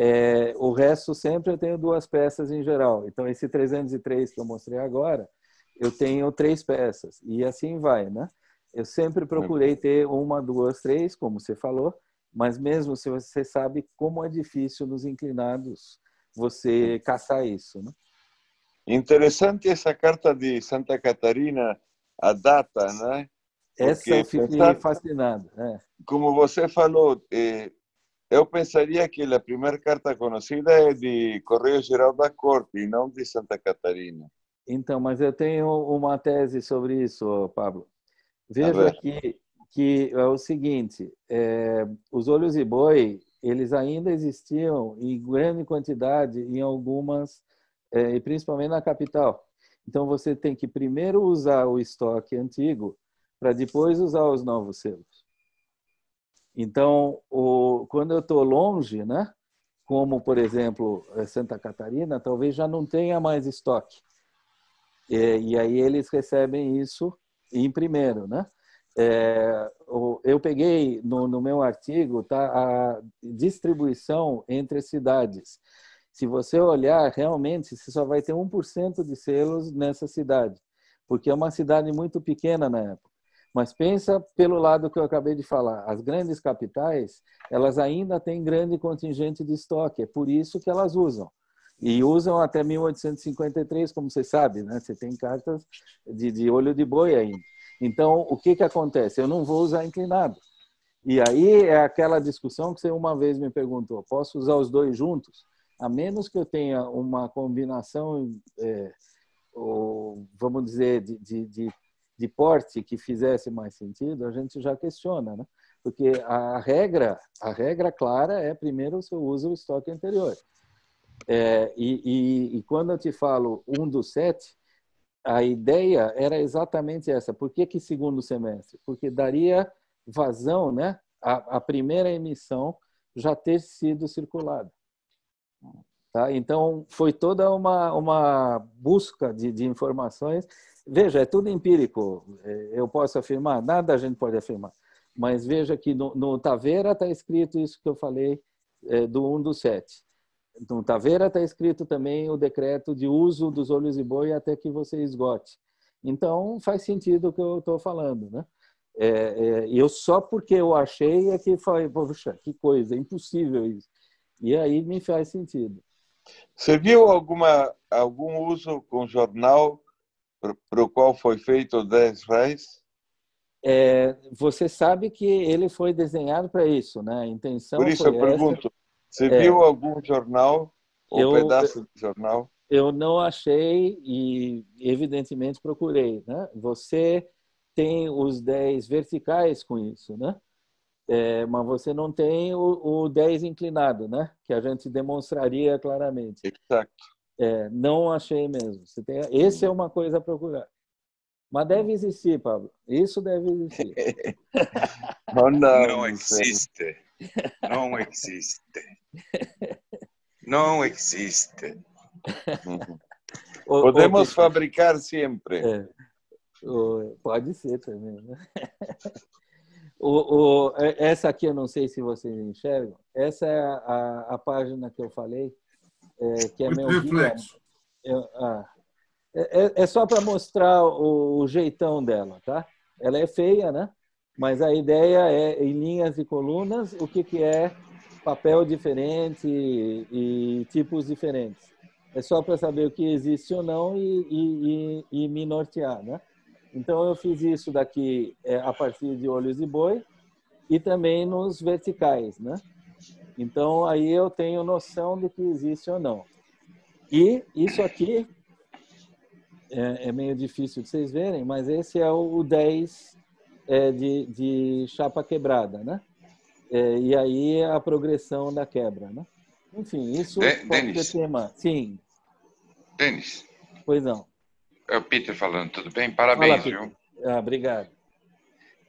É, o resto sempre eu tenho duas peças em geral. Então, esse 303 que eu mostrei agora, eu tenho três peças. E assim vai, né? Eu sempre procurei uhum. ter uma, duas, três, como você falou, mas mesmo se você sabe como é difícil nos inclinados você caçar isso, né? Interessante essa carta de Santa Catarina, a data, né? Porque essa eu fiquei pensar, fascinado. É. Como você falou, eh, eu pensaria que a primeira carta conhecida é de Correio Geral da Corte, e não de Santa Catarina. Então, mas eu tenho uma tese sobre isso, Pablo. Veja que que é o seguinte: é, os olhos de boi eles ainda existiam em grande quantidade em algumas é, e principalmente na capital. Então você tem que primeiro usar o estoque antigo para depois usar os novos selos. Então, o, quando eu estou longe, né, como por exemplo é, Santa Catarina, talvez já não tenha mais estoque. E, é, e aí eles recebem isso em primeiro, né? É, eu peguei no, no, meu artigo tá, a distribuição entre cidades. Se você olhar, realmente, você só vai ter 1% de selos nessa cidade, porque é uma cidade muito pequena na época. Mas pensa pelo lado que eu acabei de falar. As grandes capitais, elas ainda têm grande contingente de estoque, é por isso que elas usam. E usam até 1853, como você sabe, né? Você tem cartas de, de olho de boi ainda. Então, o que, que acontece? Eu não vou usar inclinado. E aí é aquela discussão que você uma vez me perguntou: posso usar os dois juntos? A menos que eu tenha uma combinação, é, ou, vamos dizer, de, de, de, de, porte que fizesse mais sentido, a gente já questiona, né? Porque a regra, a regra clara é primeiro você usa o estoque anterior. É, e, e, e quando eu te falo um dos sete, a ideia era exatamente essa. Por que, que segundo semestre? Porque daria vazão né, a, a primeira emissão já ter sido circulada. Tá? Então, foi toda uma, uma busca de, de informações. Veja, é tudo empírico, é, eu posso afirmar, nada a gente pode afirmar. Mas veja que no, no Taveira está escrito isso que eu falei é, do 1 do 7 no Taveira está escrito também o decreto de uso dos olhos de boi até que você esgote. Então, faz sentido o que eu estou falando, né? É, é, eu só porque eu achei é que falei, poxa, que coisa, impossível isso. E aí me faz sentido. Você viu alguma, algum uso com jornal para o qual foi feito 10 reais? É, você sabe que ele foi desenhado para isso, né? A intenção Por isso eu essa. pergunto, você é, viu algum jornal ou eu, pedaço de jornal? Eu não achei e, evidentemente, procurei. Né? Você tem os 10 verticais com isso, né? É, mas você não tem o, o 10 inclinado, né? Que a gente demonstraria claramente. Exato. É, não achei mesmo. Você tem, esse é uma coisa a procurar. Mas deve existir, Pablo. Isso deve existir. não, não, não existe. Não existe. Não existe. Podemos fabricar sempre. É. Pode ser também. Né? O, o, é, essa aqui eu não sei se vocês enxergam. Essa é a, a página que eu falei, é, que é Muito meu né? reflexo. Eu, é, ah, é, é, é só para mostrar o, o, jeitão dela, tá? Ela é feia, né? Mas a ideia é, em linhas e colunas, o que, que é papel diferente e, e tipos diferentes. É só para saber o que existe ou não e, e, e me nortear, né? Então, eu fiz isso daqui é, a partir de olhos de boi e também nos verticais, né? Então, aí eu tenho noção do que existe ou não. E isso aqui é, é meio difícil de vocês verem, mas esse é o, o 10 é, de, de, chapa quebrada, né? É, e aí a progressão da quebra, né? Enfim, isso de, pode Dennis. ser tema. Sim. Denis. Pois não. É o Peter falando, tudo bem? Parabéns, Olá, viu? Ah, obrigado.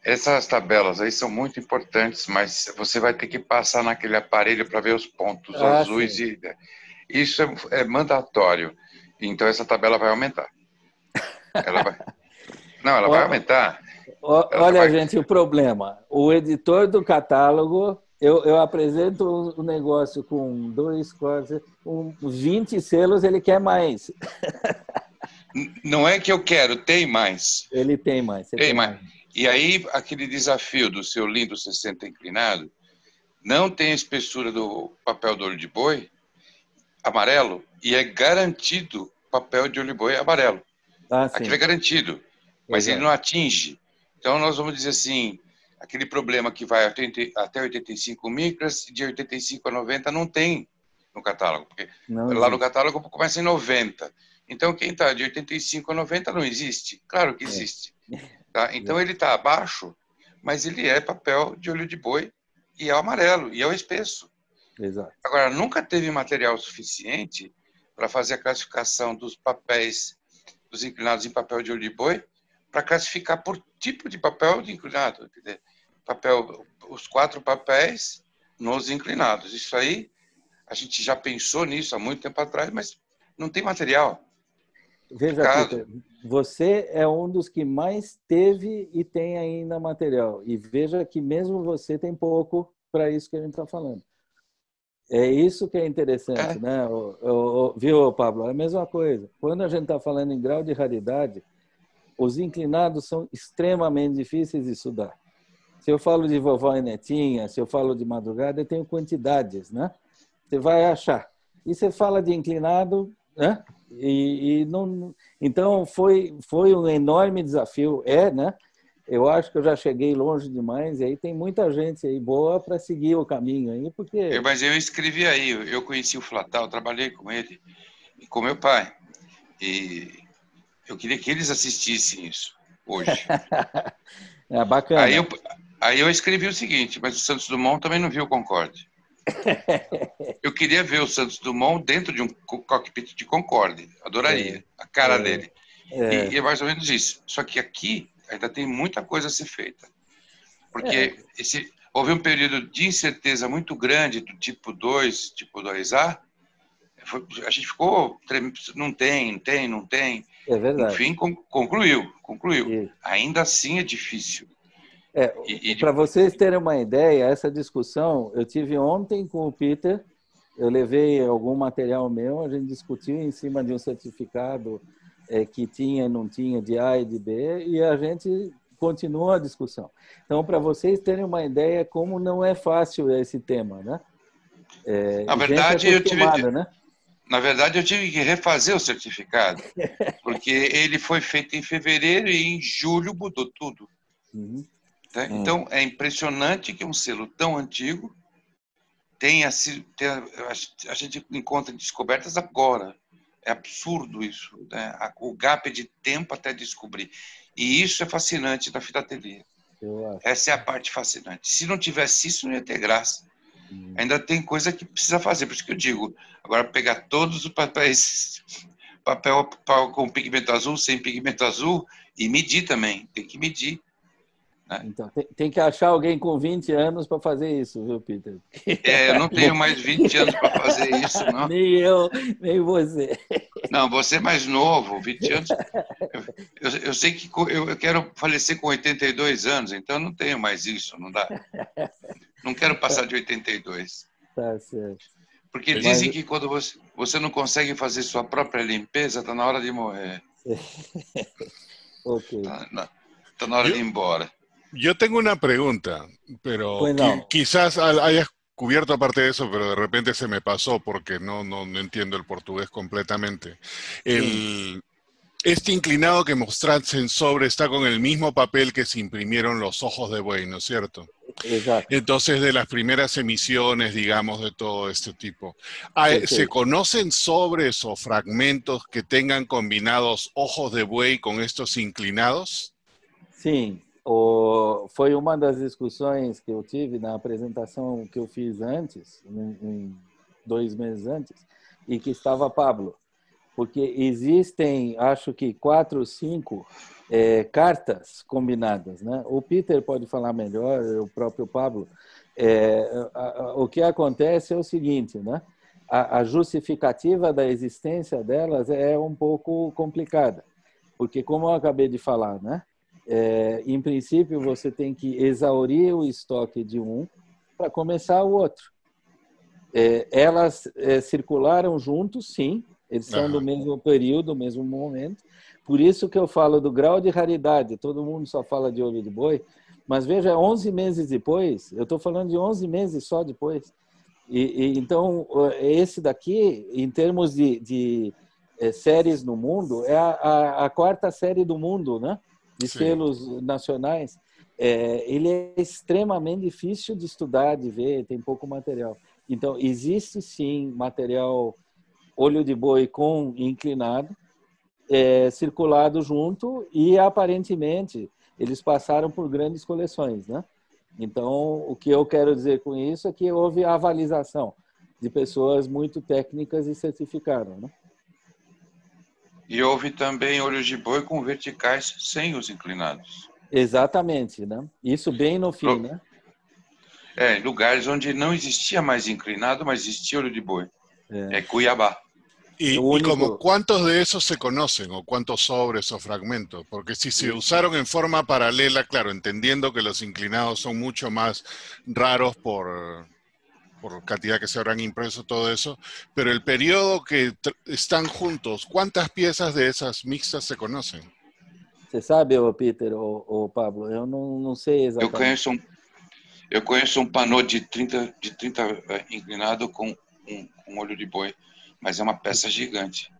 Essas tabelas aí são muito importantes, mas você vai ter que passar naquele aparelho para ver os pontos ah, azuis e isso é, é, mandatório. Então essa tabela vai aumentar. Ela vai. Não, ela vai aumentar. É olha, gente, o problema. O editor do catálogo, eu, eu apresento um negócio com dois, quase, um, 20 selos, ele quer mais. Não é que eu quero, tem mais. Ele tem mais. Tem, tem mais. mais. E aí, aquele desafio do seu lindo 60 inclinado, não tem a espessura do papel do olho de boi amarelo e é garantido papel de olho de boi amarelo. Ah, Aquilo é garantido, mas Exato. ele é. não atinge. Então, nós vamos dizer assim, aquele problema que vai até 85 micras, de 85 a 90 não tem no catálogo, porque não, lá no catálogo começa em 90. Então, quem está de 85 a 90 não existe? Claro que é. existe. Tá? Então, ele está abaixo, mas ele é papel de olho de boi e é amarelo, e é o espesso. Exato. Agora, nunca teve material suficiente para fazer a classificação dos papéis, dos inclinados em papel de olho de boi para classificar por tipo de papel de inclinado. Dizer, papel, os quatro papéis nos inclinados. Isso aí, a gente já pensou nisso há muito tempo atrás, mas não tem material. Veja, você é um dos que mais teve e tem ainda material. E veja que mesmo você tem pouco para isso que a gente está falando. É isso que é interessante, é. né? viu, Pablo? É a mesma coisa. Quando a gente está falando em grau de raridade, os inclinados são extremamente difíceis de estudar. Se eu falo de vovó e netinha, se eu falo de madrugada, eu tenho quantidades, né? Você vai achar. E você fala de inclinado, né? E, e não, então foi foi um enorme desafio, é, né? Eu acho que eu já cheguei longe demais e aí tem muita gente aí boa para seguir o caminho aí, porque. Eu, mas eu escrevi aí, eu conheci o Flatal, trabalhei com ele, com meu pai. E eu queria que eles assistissem isso hoje. é bacana. Aí eu, aí eu escrevi o seguinte, mas o Santos Dumont também não viu o Concorde. Eu queria ver o Santos Dumont dentro de um cockpit de Concorde. Adoraria. É. A cara é. dele. É. E, é mais ou menos isso. Só que aqui ainda tem muita coisa a ser feita. Porque é. esse, houve um período de incerteza muito grande do tipo 2, tipo 2A. Foi, a gente ficou. Não tem, não tem, não tem. É verdade. Enfim, concluiu, concluiu. Isso. Ainda assim é difícil. É, e... Para vocês terem uma ideia, essa discussão eu tive ontem com o Peter. Eu levei algum material meu, a gente discutiu em cima de um certificado é, que tinha e não tinha de A e de B, e a gente continua a discussão. Então, para vocês terem uma ideia como não é fácil esse tema, né? É, Na é verdade, é eu tive. Né? Na verdade, eu tive que refazer o certificado, porque ele foi feito em fevereiro e em julho mudou tudo. Uhum. Tá? Então, é impressionante que um selo tão antigo tenha sido. Tenha, a gente encontra descobertas agora. É absurdo isso. Né? O gap de tempo até descobrir. E isso é fascinante da filatelia. Essa é a parte fascinante. Se não tivesse isso, não ia ter graça. Ainda tem coisa que precisa fazer, por isso que eu digo. Agora, pegar todos os papéis, papel com pigmento azul, sem pigmento azul, e medir também, tem que medir. Né? Então, tem, tem, que achar alguém com 20 anos para fazer isso, viu, Peter? É, eu não tenho mais 20 anos para fazer isso, não. nem eu, nem você. Não, você é mais novo, 20 anos. Eu, eu sei que eu, eu quero falecer com 82 anos, então eu não tenho mais isso, não dá. Eh, no quiero eh, pasar de 82. Porque dicen que quando você, você não consegue fazer sua própria limpeza, en na hora de morrer. ok. en na, hora de ir embora. Eu tenho uma pero pues quizás hayas cubierto parte de eso, pero de repente se me pasó porque no, no, entiendo el portugués completamente. El, este inclinado que mostraste en sobre está con el mismo papel que se imprimieron los ojos de buey, ¿no es cierto? Exacto. Entonces, de las primeras emisiones, digamos, de todo este tipo. Ah, eh, ¿Se conocen sobres o fragmentos que tengan combinados ojos de buey con estos inclinados? Sí. o, una de das discusiones que eu tive na apresentação que eu fiz antes, dos meses antes, y que estaba Pablo. porque existem, acho que quatro ou cinco é, cartas combinadas, né? O Peter pode falar melhor, o próprio Pablo. É, a, a, o que acontece é o seguinte, né? A, a justificativa da existência delas é um pouco complicada, porque como eu acabei de falar, né? É, em princípio, você tem que exaurir o estoque de um para começar o outro. É, elas é, circularam juntos, sim, eles são ah. do mesmo período, do mesmo momento. Por isso que eu falo do grau de raridade. Todo mundo só fala de olho de boi. Mas veja, 11 meses depois, eu estou falando de 11 meses só depois. E, e, então, esse daqui, em termos de, de é, séries no mundo, é a, a, a, quarta série do mundo, né? De Sim. selos nacionais. É, ele é extremamente difícil de estudar, de ver, tem pouco material. Então, existe sim material olho de boi com inclinado, é, circulado junto e aparentemente eles passaram por grandes coleções, né? Então, o que eu quero dizer com isso é que houve avalização de pessoas muito técnicas e certificaram, né? E houve também olhos de boi com verticais sem os inclinados. Exatamente, né? Isso bem no fim, Pro... né? É, lugares onde não existia mais inclinado, mas existia olho de boi. É, é Cuiabá. Y, como cuántos de esos se conocen o cuántos sobres o fragmentos, porque si se usaron en forma paralela, claro, entendiendo que los inclinados son mucho más raros por, por cantidad que se habrán impreso, todo eso, pero el periodo que están juntos, ¿cuántas piezas de esas mixtas se conocen? ¿Se sabe, Peter ¿O Pablo? Yo no sé sei Yo Eu conheço um, de 30, de 30 eh, inclinado com um, um de boi. mas é uma peça gigante.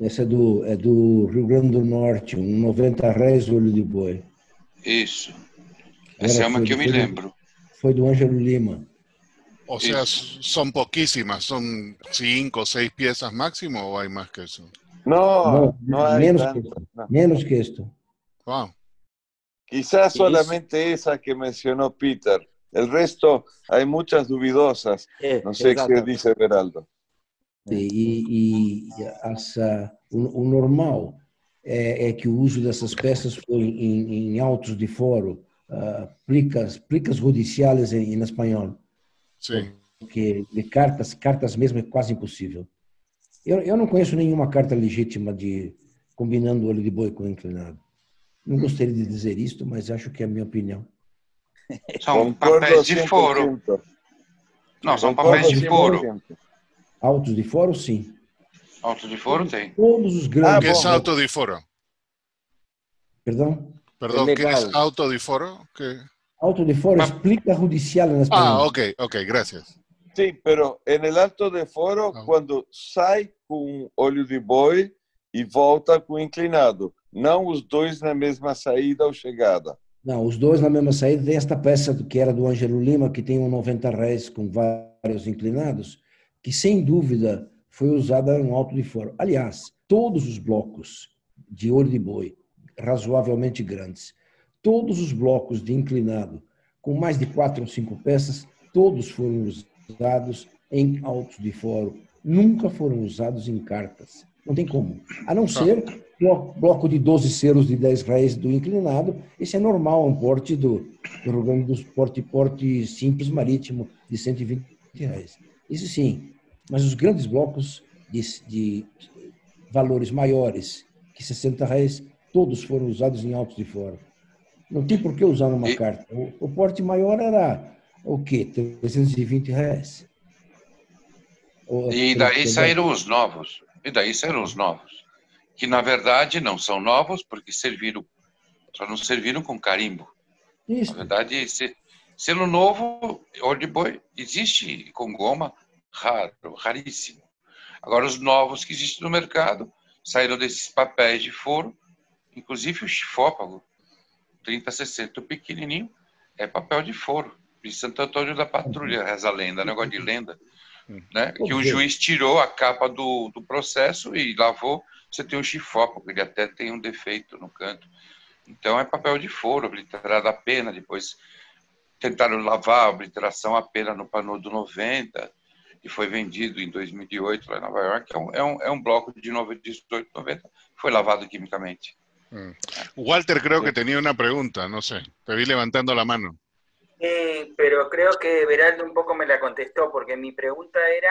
Essa é do, é do Rio Grande do Norte, um 90 réis olho de boi. Isso. Essa Era, é uma foi, que eu me lembro. foi do Ângelo Lima. Ou seja, são pouquíssimas, são cinco, seis peças máximo ou há mais que isso? Não, não, não menos, que, não. menos que isto. Wow. Quizás solamente isso. essa que mencionou Peter. o resto há muitas duvidosas É, sei sé exato. qué dice né? E, e essa, o, o normal é, é, que o uso dessas peças foi em, em autos de foro, uh, plicas, plicas judiciais em, em espanhol. Sim. Porque de cartas, cartas mesmo é quase impossível. Eu, eu não conheço nenhuma carta legítima de combinando olho de boi com inclinado. Não gostaria de dizer isto, mas acho que é a minha opinião. São papéis de foro. Não, são papéis de foro. Autos de foro, sim. Autos de foro tem. Todos os grandes. Ah, que é auto de foro? Perdão? Perdão, é que é auto de foro? Que... Auto de foro ah. explica judicial Ah, ok, ok, graças sim, pero en el alto de foro, ah. quando sai com olho de boi e volta com inclinado, não os dois na mesma saída ou chegada. Não, os dois na mesma saída. Tem esta peça que era do Ângelo Lima, que tem um 90 réis com vários inclinados que sem dúvida foi usada em alto de foro. Aliás, todos os blocos de olho de boi, razoavelmente grandes, todos os blocos de inclinado, com mais de quatro ou cinco peças, todos foram usados em alto de fórum, nunca foram usados em cartas. Não tem como. A não tá. ser bloco de 12 selos de 10 réis do inclinado, esse é normal, é um porte do, do Porte, porte simples marítimo de 120 reais. Isso sim, mas os grandes blocos de, de valores maiores que 60 reais, todos foram usados em autos de fora. Não tem por que usar uma e... carta. O, o porte maior era o quê? 320 reais. e daí saíram os novos. E daí saíram os novos. Que, na verdade, não são novos porque serviram, só não serviram com carimbo. Isso. Na verdade, selo novo, de boi, existe com goma, raro, raríssimo. Agora, os novos que existem no mercado saíram desses papéis de foro, inclusive o chifópago, 3060, o pequenininho, é papel de foro, de Santo Antônio da Patrulha, reza a lenda, né? negócio de lenda, né? que o juiz tirou a capa do, do processo e lavou, você tem um chifópago, ele até tem um defeito no canto. Então, é papel de foro, obliterado a pena, depois tentaram lavar a obliteração a pena no do 90, que fue vendido en 2008 en Nueva York, Es un um, um, um bloco de 90 e fue lavado químicamente. Mm. Walter creo que tenía una pregunta, no sé, te vi levantando la mano. pero creo que Veraldo un poco me la contestó, porque mi pregunta era,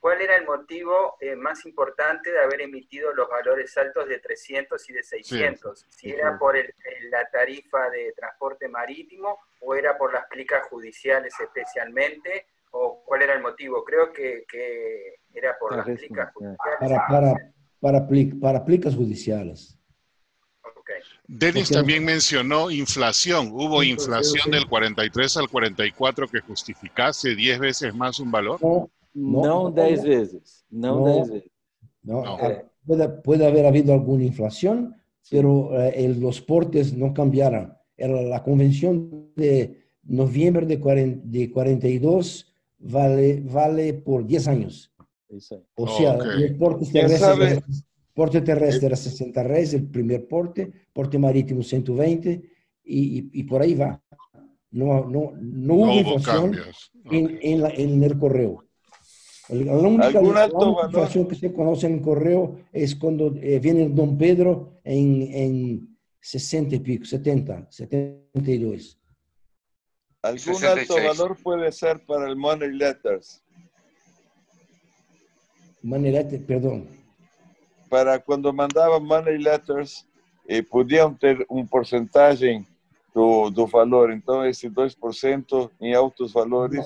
¿cuál era el motivo eh, más importante de haber emitido los valores altos de 300 y de 600? Si era por la tarifa de transporte marítimo o era por las plicas judiciales especialmente, o cuál era el motivo. Creo que, que era por las Para, para, para, para judiciales. Denis también mencionó inflación. Hubo inflación del 43 al 44 que justificase 10 veces más un valor. No, 10 veces. No, 10 veces. No. Eh, puede, haber habido alguna inflación, pero eh, los portes no cambiaron. Era la convención de noviembre de, 40, de 42 vale, vale por 10 años. O sea, el porte terrestre, porte era 60 eh. reyes, el primer porte, porte marítimo 120 y, por ahí va. No, hubo, en, en, el correo. La única, inflación que se conoce en el correo es cuando eh, viene Don Pedro en, en 60 y pico, 70, 72. ¿Algún 66. alto valor puede ser para el money letters? Money letters, perdón. Para cuando mandavam money letters, eh, podiam ter um porcentagem do, do valor. Então, esse 2% em altos valores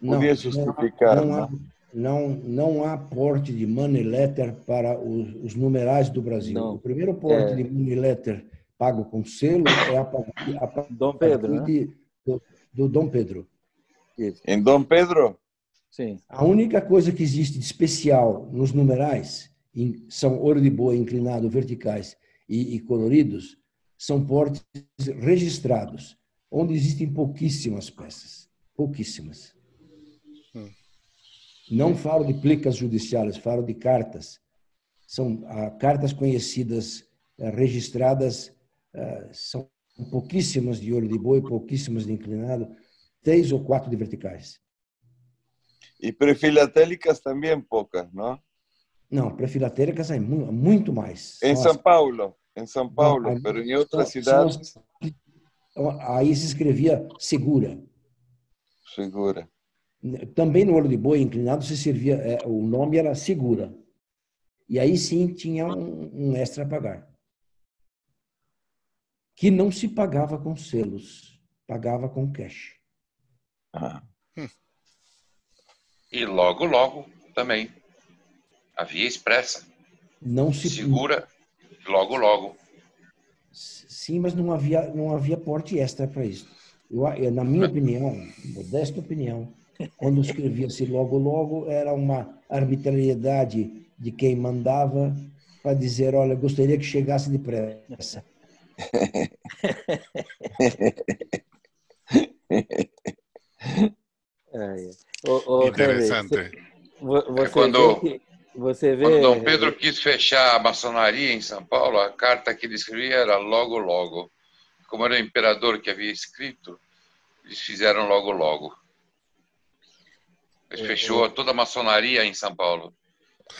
não, podia justificar. Não, não, há, não, não há porte de money letter para os, os numerais do Brasil. Não. O primeiro porte é. de money letter pago com selo é a partir, a partir Dom Pedro, né? de, né? do Dom Pedro. Em Dom Pedro? Sim. A única coisa que existe de especial nos numerais, são ouro de boa inclinado, verticais e, e coloridos, são portes registrados, onde existem pouquíssimas peças. Pouquíssimas. Hum. Não falo de plicas judiciais, falo de cartas. São ah, cartas conhecidas, eh, registradas, ah, são pouquíssimas de olho de boi, pouquíssimas de inclinado, três ou quatro de verticais. E prefilatélicas também poucas, não? Não, prefilatélicas é muito, mais. Em São Paulo, em São Paulo, não, mas em outras cidades. Aí se escrevia segura. Segura. Também no olho de boi inclinado se servia, é, o nome era segura. E aí sim tinha um, um extra a pagar que não se pagava com selos, pagava com cash. Ah. Hum. E logo, logo também. A via expressa. Não se segura logo, logo. Sim, mas não havia, não havia porte extra para isso. Eu, eu, na minha opinião, modesta opinião, quando escrevia-se logo, logo, era uma arbitrariedade de quem mandava para dizer, olha, gostaria que chegasse depressa. Interessante. quando, você vê... quando Dom Pedro quis fechar a maçonaria em São Paulo, a carta que ele escrevia era logo, logo. Como era o imperador que havia escrito, eles fizeram logo, logo. Ele é, fechou é. toda a maçonaria em São Paulo.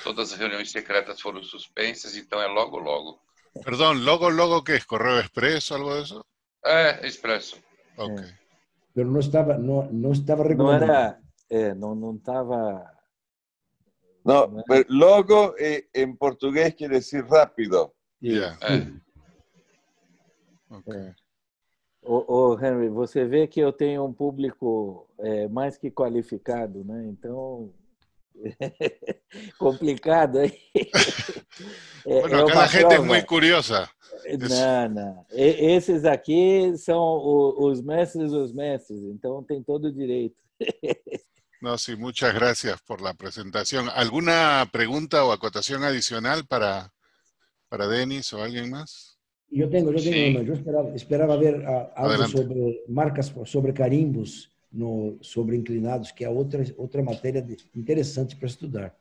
Todas as reuniões secretas foram suspensas, então é logo, logo. Perdón, logo, logo, ¿qué es? ¿Correo expresso, algo de eso? Eh, Ok. Mas eh, Pero no estaba, no, no estaba recomendado. No era, eh, no, no estaba... No, no pero logo eh, en portugués quiere decir rápido. Yeah. Ok. O eh. Ô, Henry, você vê que eu tenho um público é, mais que qualificado, né? Então, complicado. ¿eh? Eh, bueno, la gente es muy curiosa. no, no, e, aquí son los os mestres dos mestres, entonces todo el derecho No, sí, muchas gracias por la presentación. ¿Alguna pregunta o acotación adicional para, para Denis o alguien más? Yo tengo, yo tengo Yo esperaba, ver ah, algo sobre marcas, sobre carimbos. no, sobre inclinados, que é outra, outra matéria interessante para estudar.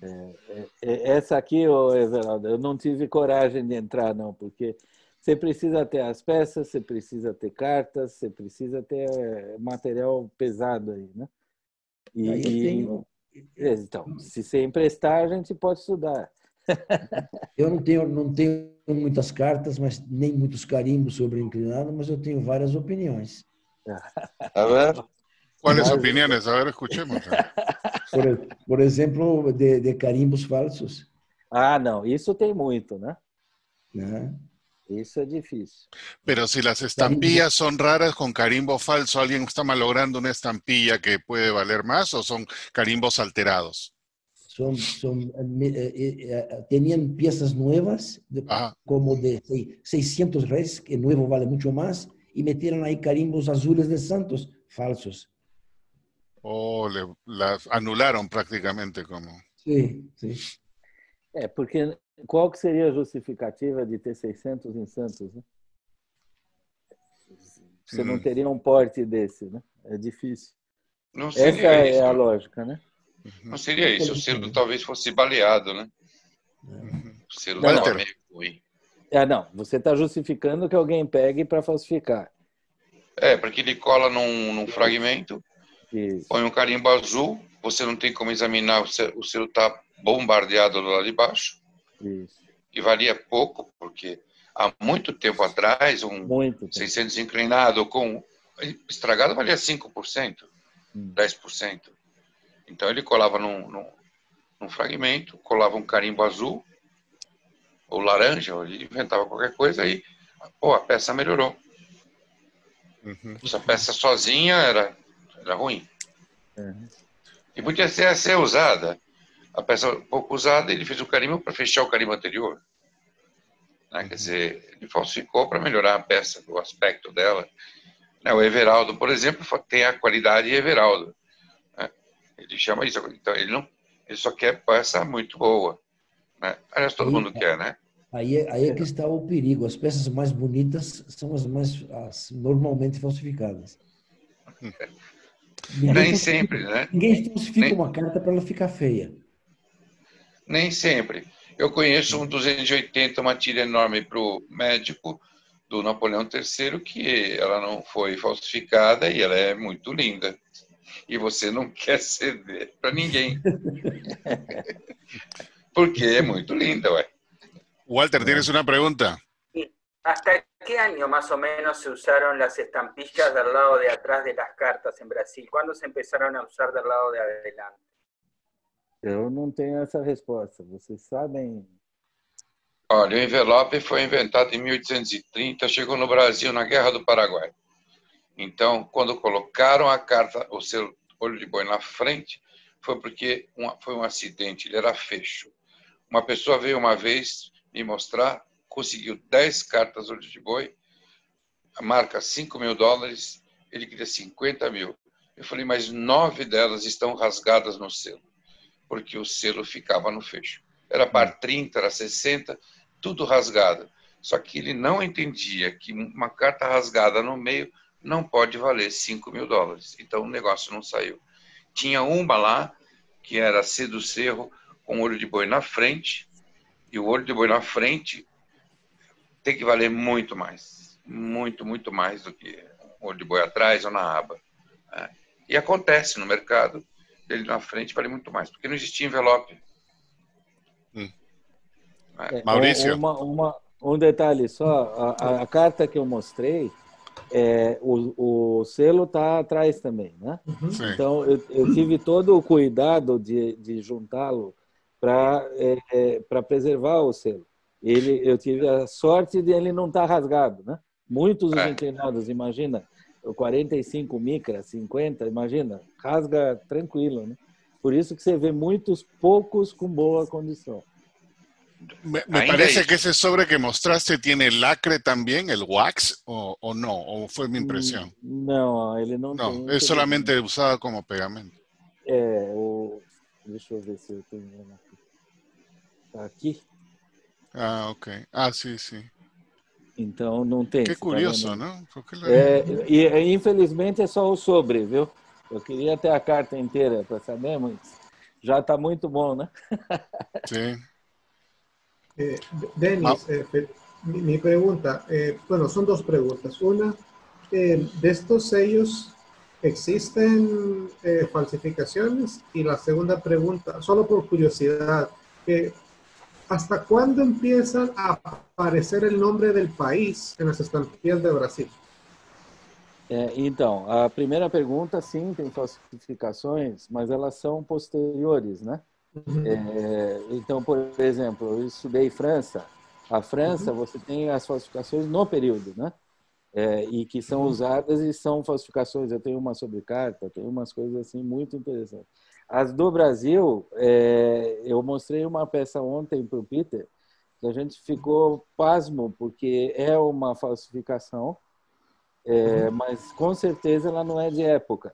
É, é, é essa aqui, oh, Everaldo, eu não tive coragem de entrar, não, porque você precisa ter as peças, você precisa ter cartas, você precisa ter eh, material pesado aí, né? E, aí tenho... É, então, se você emprestar, a gente pode estudar. eu não tenho, não tenho muitas cartas, mas nem muitos carimbos sobre inclinado, mas eu tenho várias opiniões. A ver. ¿Cuáles opiniones? A ver, escuchemos. Por, ejemplo de, carimbos falsos. Ah, no, eso tiene mucho ¿no? ¿no? Eso difícil. Pero si las estampillas son raras con carimbo falso, ¿Alguien está malogrando una estampilla que puede valer más o son carimbos alterados? Son, son, eh, eh, eh, tenían piezas nuevas, como de 600 reais, que nuevo vale mucho más, e meteram aí carimbos azules de santos falsos. Oh, le, las anularam praticamente como. sim sim É, porque qual que seria a justificativa de ter 600 em Santos? Né? Você não hum. teria um porte desse, né? É difícil. Não seria Essa é isso, é a né? lógica, né? Não seria isso. O selo talvez fosse baleado, né? O uhum. selo não, não. É meio ruim. Ah, não, você está justificando que alguém pegue para falsificar. É, porque ele cola num, num fragmento, Isso. põe um carimbo azul, você não tem como examinar, o selo está bombardeado do lado de baixo. Isso. E valia pouco, porque há muito tempo atrás, um muito tempo. 600 inclinado com estragado valia 5%, hum. 10%. Então ele colava num, num, num fragmento, colava um carimbo azul, ou laranja, ou ele inventava qualquer coisa aí. pô, a peça melhorou. Uhum. peça sozinha era, era ruim. Uhum. E podia ser, ser usada. A peça pouco usada, ele fez o carimbo para fechar o carimbo anterior. Né? Uhum. Quer dizer, ele falsificou para melhorar a peça, o aspecto dela. Né, o Everaldo, por exemplo, tem a qualidade Everaldo. Né. Ele chama isso. Então, ele, não, ele só quer peça muito boa. Né? Aliás, todo aí, mundo quer, né? Aí, é, aí é que está o perigo. As peças mais bonitas são as mais as normalmente falsificadas. Nem sempre, né? Ninguém falsifica Nem... uma carta para ela ficar feia. Nem sempre. Eu conheço um 280, uma tira enorme para o médico do Napoleão III, que ela não foi falsificada e ela é muito linda. E você não quer ceder para ninguém. Porque é muito linda, ué. Eh. Walter, ¿tienes uma pergunta? Até ¿Hasta ano, mais ou menos se usaram as estampichas do lado de atrás de las cartas em Brasil? Quando se começaram a usar do lado de adelante? Eu não tenho essa resposta. Vocês sabem? Olha, o envelope foi inventado em 1830, chegou no Brasil na Guerra do Paraguai. Então, quando colocaram a carta, o seu olho de boi na frente, foi porque uma, foi um acidente, ele era fecho. Uma pessoa veio uma vez me mostrar, conseguiu 10 cartas olho de boi, a marca 5 mil dólares, ele queria 50 mil. Eu falei, mas nove delas estão rasgadas no selo, porque o selo ficava no fecho. Era par 30, hum. era 60, tudo rasgado. Só que ele não entendia que uma carta rasgada no meio não pode valer 5 mil dólares. Então o negócio não saiu. Tinha uma lá, que era C do Cerro, com o olho de boi na frente, e o olho de boi na frente tem que valer muito mais, muito, muito mais do que o olho de boi atrás ou na aba. Né? E acontece no mercado, ele na frente vale muito mais, porque não existia envelope. Hum. É, é Maurício. Uma, uma, um detalhe só, a, a, carta que eu mostrei, é, o, o selo está atrás também, né? Uhum. Então, eu, eu, tive todo o cuidado de, de juntá-lo para é, é para preservar o selo. Ele, eu tive a sorte de ele não estar tá rasgado, né? Muitos é. inclinados, imagina, 45 micras, 50, imagina, rasga tranquilo, né? Por isso que você vê muitos poucos com boa condição. Me, me parece que esse sobre que mostraste tem lacre também, o wax, não? Ou foi o minha impressão? Não, ele não. tem. Não, é solamente usado como pegamento. Deixa eu ver se eu tenho uma aqui. Tá aqui? Ah, ok. Ah, sim, sim. Então não tem. Que tá curioso, tá não? É, é- e, infelizmente é só o sobre, viu? Eu queria ter a carta inteira para saber, mas já está muito bom, né? Sim. Eh, Denis, ah. Eh, pergunta mi, mi pregunta, eh, bueno, son dos eh, de sellos ¿existen eh, falsificaciones? Y la segunda pregunta, solo por curiosidad, eh, ¿hasta cuándo empieza a aparecer el nombre del país en las estampillas de Brasil? Entonces, eh, então, a primeira pergunta, sim, tem falsificações, mas elas são posteriores, ¿no? Entonces, então, por exemplo, eu estudei França. A França, você tem as falsificações no período, né? é, e que são usadas e são falsificações. Eu tenho uma sobre carta, tem umas coisas assim muito interessantes. As do Brasil, é, eu mostrei uma peça ontem para o Peter, que a gente ficou pasmo, porque é uma falsificação, é, uhum. mas com certeza ela não é de época.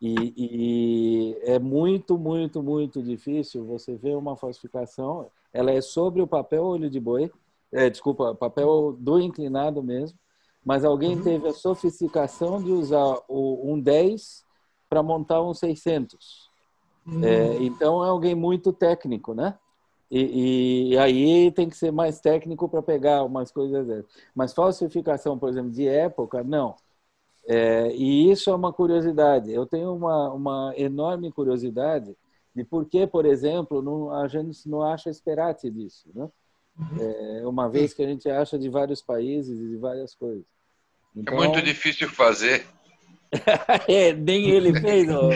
E, e, é muito, muito, muito difícil você ver uma falsificação. Ela é sobre o papel olho de boi, é, desculpa, papel do inclinado mesmo, mas alguém uhum. teve a sofisticação de usar o, um 10 para montar um 600. Uhum. É, então é alguém muito técnico, né? E, e, e aí tem que ser mais técnico para pegar umas coisas dessas. Mas falsificação, por exemplo, de época, não. É, e isso é uma curiosidade. Eu tenho uma, uma enorme curiosidade de por que, por exemplo, não, a gente não acha Esperati disso, né? É uma vez que a gente acha de vários países e de várias coisas. É então... É muito difícil fazer. é, nem ele fez. Não,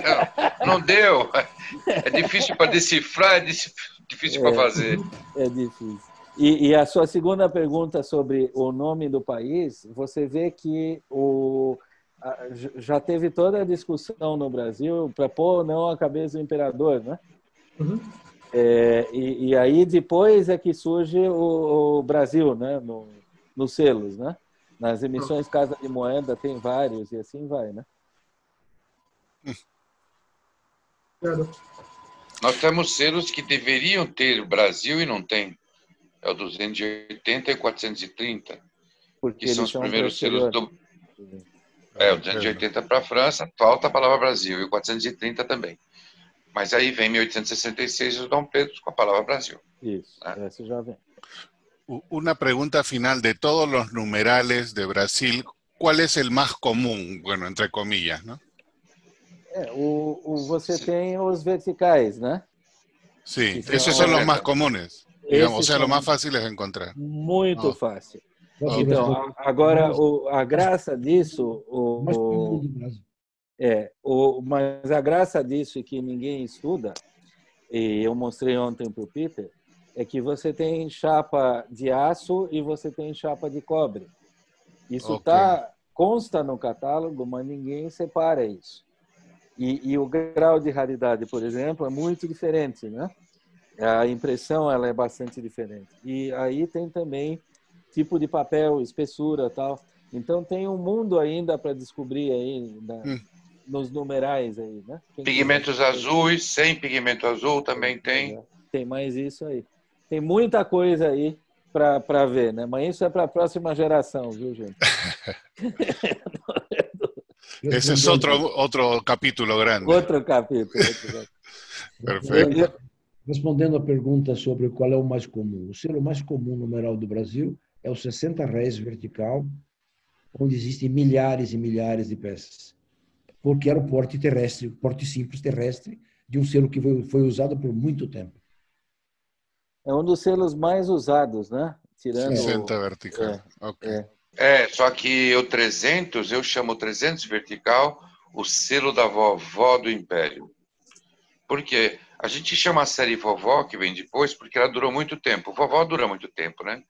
não deu. É difícil para decifrar, é difícil para é, fazer. É difícil. E, e, a sua segunda pergunta sobre o nome do país, você vê que o, já teve toda a discussão no Brasil para pôr ou não a cabeça do imperador, né? Uhum. É, e, e, aí depois é que surge o, o Brasil, né? No, nos selos, né? Nas emissões Casa de Moeda tem vários e assim vai, né? Nós temos selos que deveriam ter o Brasil e não tem. É o 280 e 430. Porque que são os primeiros selos do. É, o 280 para a França, falta a palavra Brasil, e o 430 também. Mas aí vem 1866 o Dom Pedro com a palavra Brasil. Isso, né? essa já vem. Una pregunta final de todos los numerales de Brasil, ¿cuál es el más común? Bueno, entre comillas, ¿no? É, o, o, você tem os verticais, né? Sim, esses são os mais comuns. Digamos, ou seja, o mais fácil de encontrar. Muito oh. fácil. Ah, então, agora, o, a graça disso, o, é, o, mas a graça disso é que ninguém estuda, e eu mostrei ontem para o Peter, é que você tem chapa de aço e você tem chapa de cobre. Isso okay. tá, consta no catálogo, mas ninguém separa isso. E, e, o grau de raridade, por exemplo, é muito diferente, né? A impressão ela é bastante diferente. E aí tem também tipo de papel, espessura, tal. Então tem um mundo ainda para descobrir aí. Né? Hum nos numerais aí, né? Tem Pigmentos que... azuis, sem pigmento azul também tem. Né? Tem mais isso aí. Tem muita coisa aí para ver, né? Mas isso é para a próxima geração, viu, gente? Esse é outro, outro capítulo grande. Outro capítulo. Perfeito. Respondendo à pergunta sobre qual é o mais comum, o selo mais comum numeral do Brasil é o 60 réis vertical, onde existem milhares e milhares de peças porque era o porte terrestre, o porte simples terrestre, de um selo que foi, foi usado por muito tempo. É um dos selos mais usados, né? Tirando 60 vertical. É, okay. é. é, só que o 300, eu chamo 300 vertical o selo da vovó do Império. Por quê? A gente chama a série vovó, que vem depois, porque ela durou muito tempo. Vovó dura muito tempo, né?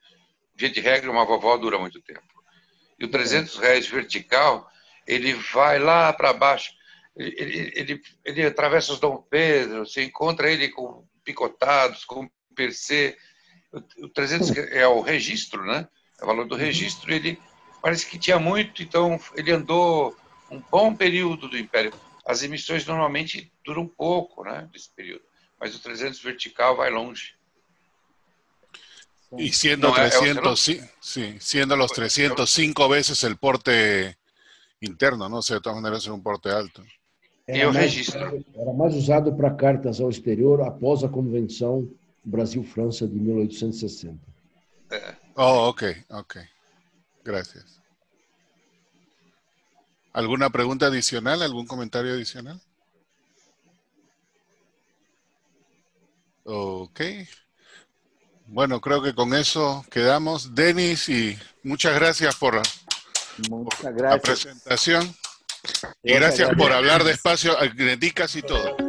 Via de regra, uma vovó dura muito tempo. E o 300 é. reais vertical ele vai lá para baixo, ele, ele, ele, ele, atravessa os Dom Pedro, se encontra ele com picotados, com percê. O 300 é o registro, né? É o valor do registro. Ele parece que tinha muito, então ele andou um bom período do Império. As emissões normalmente duram pouco, né? Desse período. Mas o 300 vertical vai longe. E sendo no, 300, sim, sí, siendo 300 é cinco vezes o porte interna, no de todas maneras es un porte alto. Era registro. Era más usado para cartas al exterior após la Convención brasil francia de 1860. E oh, ok, ok. Gracias. ¿Alguna pregunta adicional? ¿Algún comentario adicional? Ok. Bueno, creo que con eso quedamos. Denis, y muchas gracias por Muchas gracias. la presentación. Y gracias, por hablar despacio, de eh, casi todo.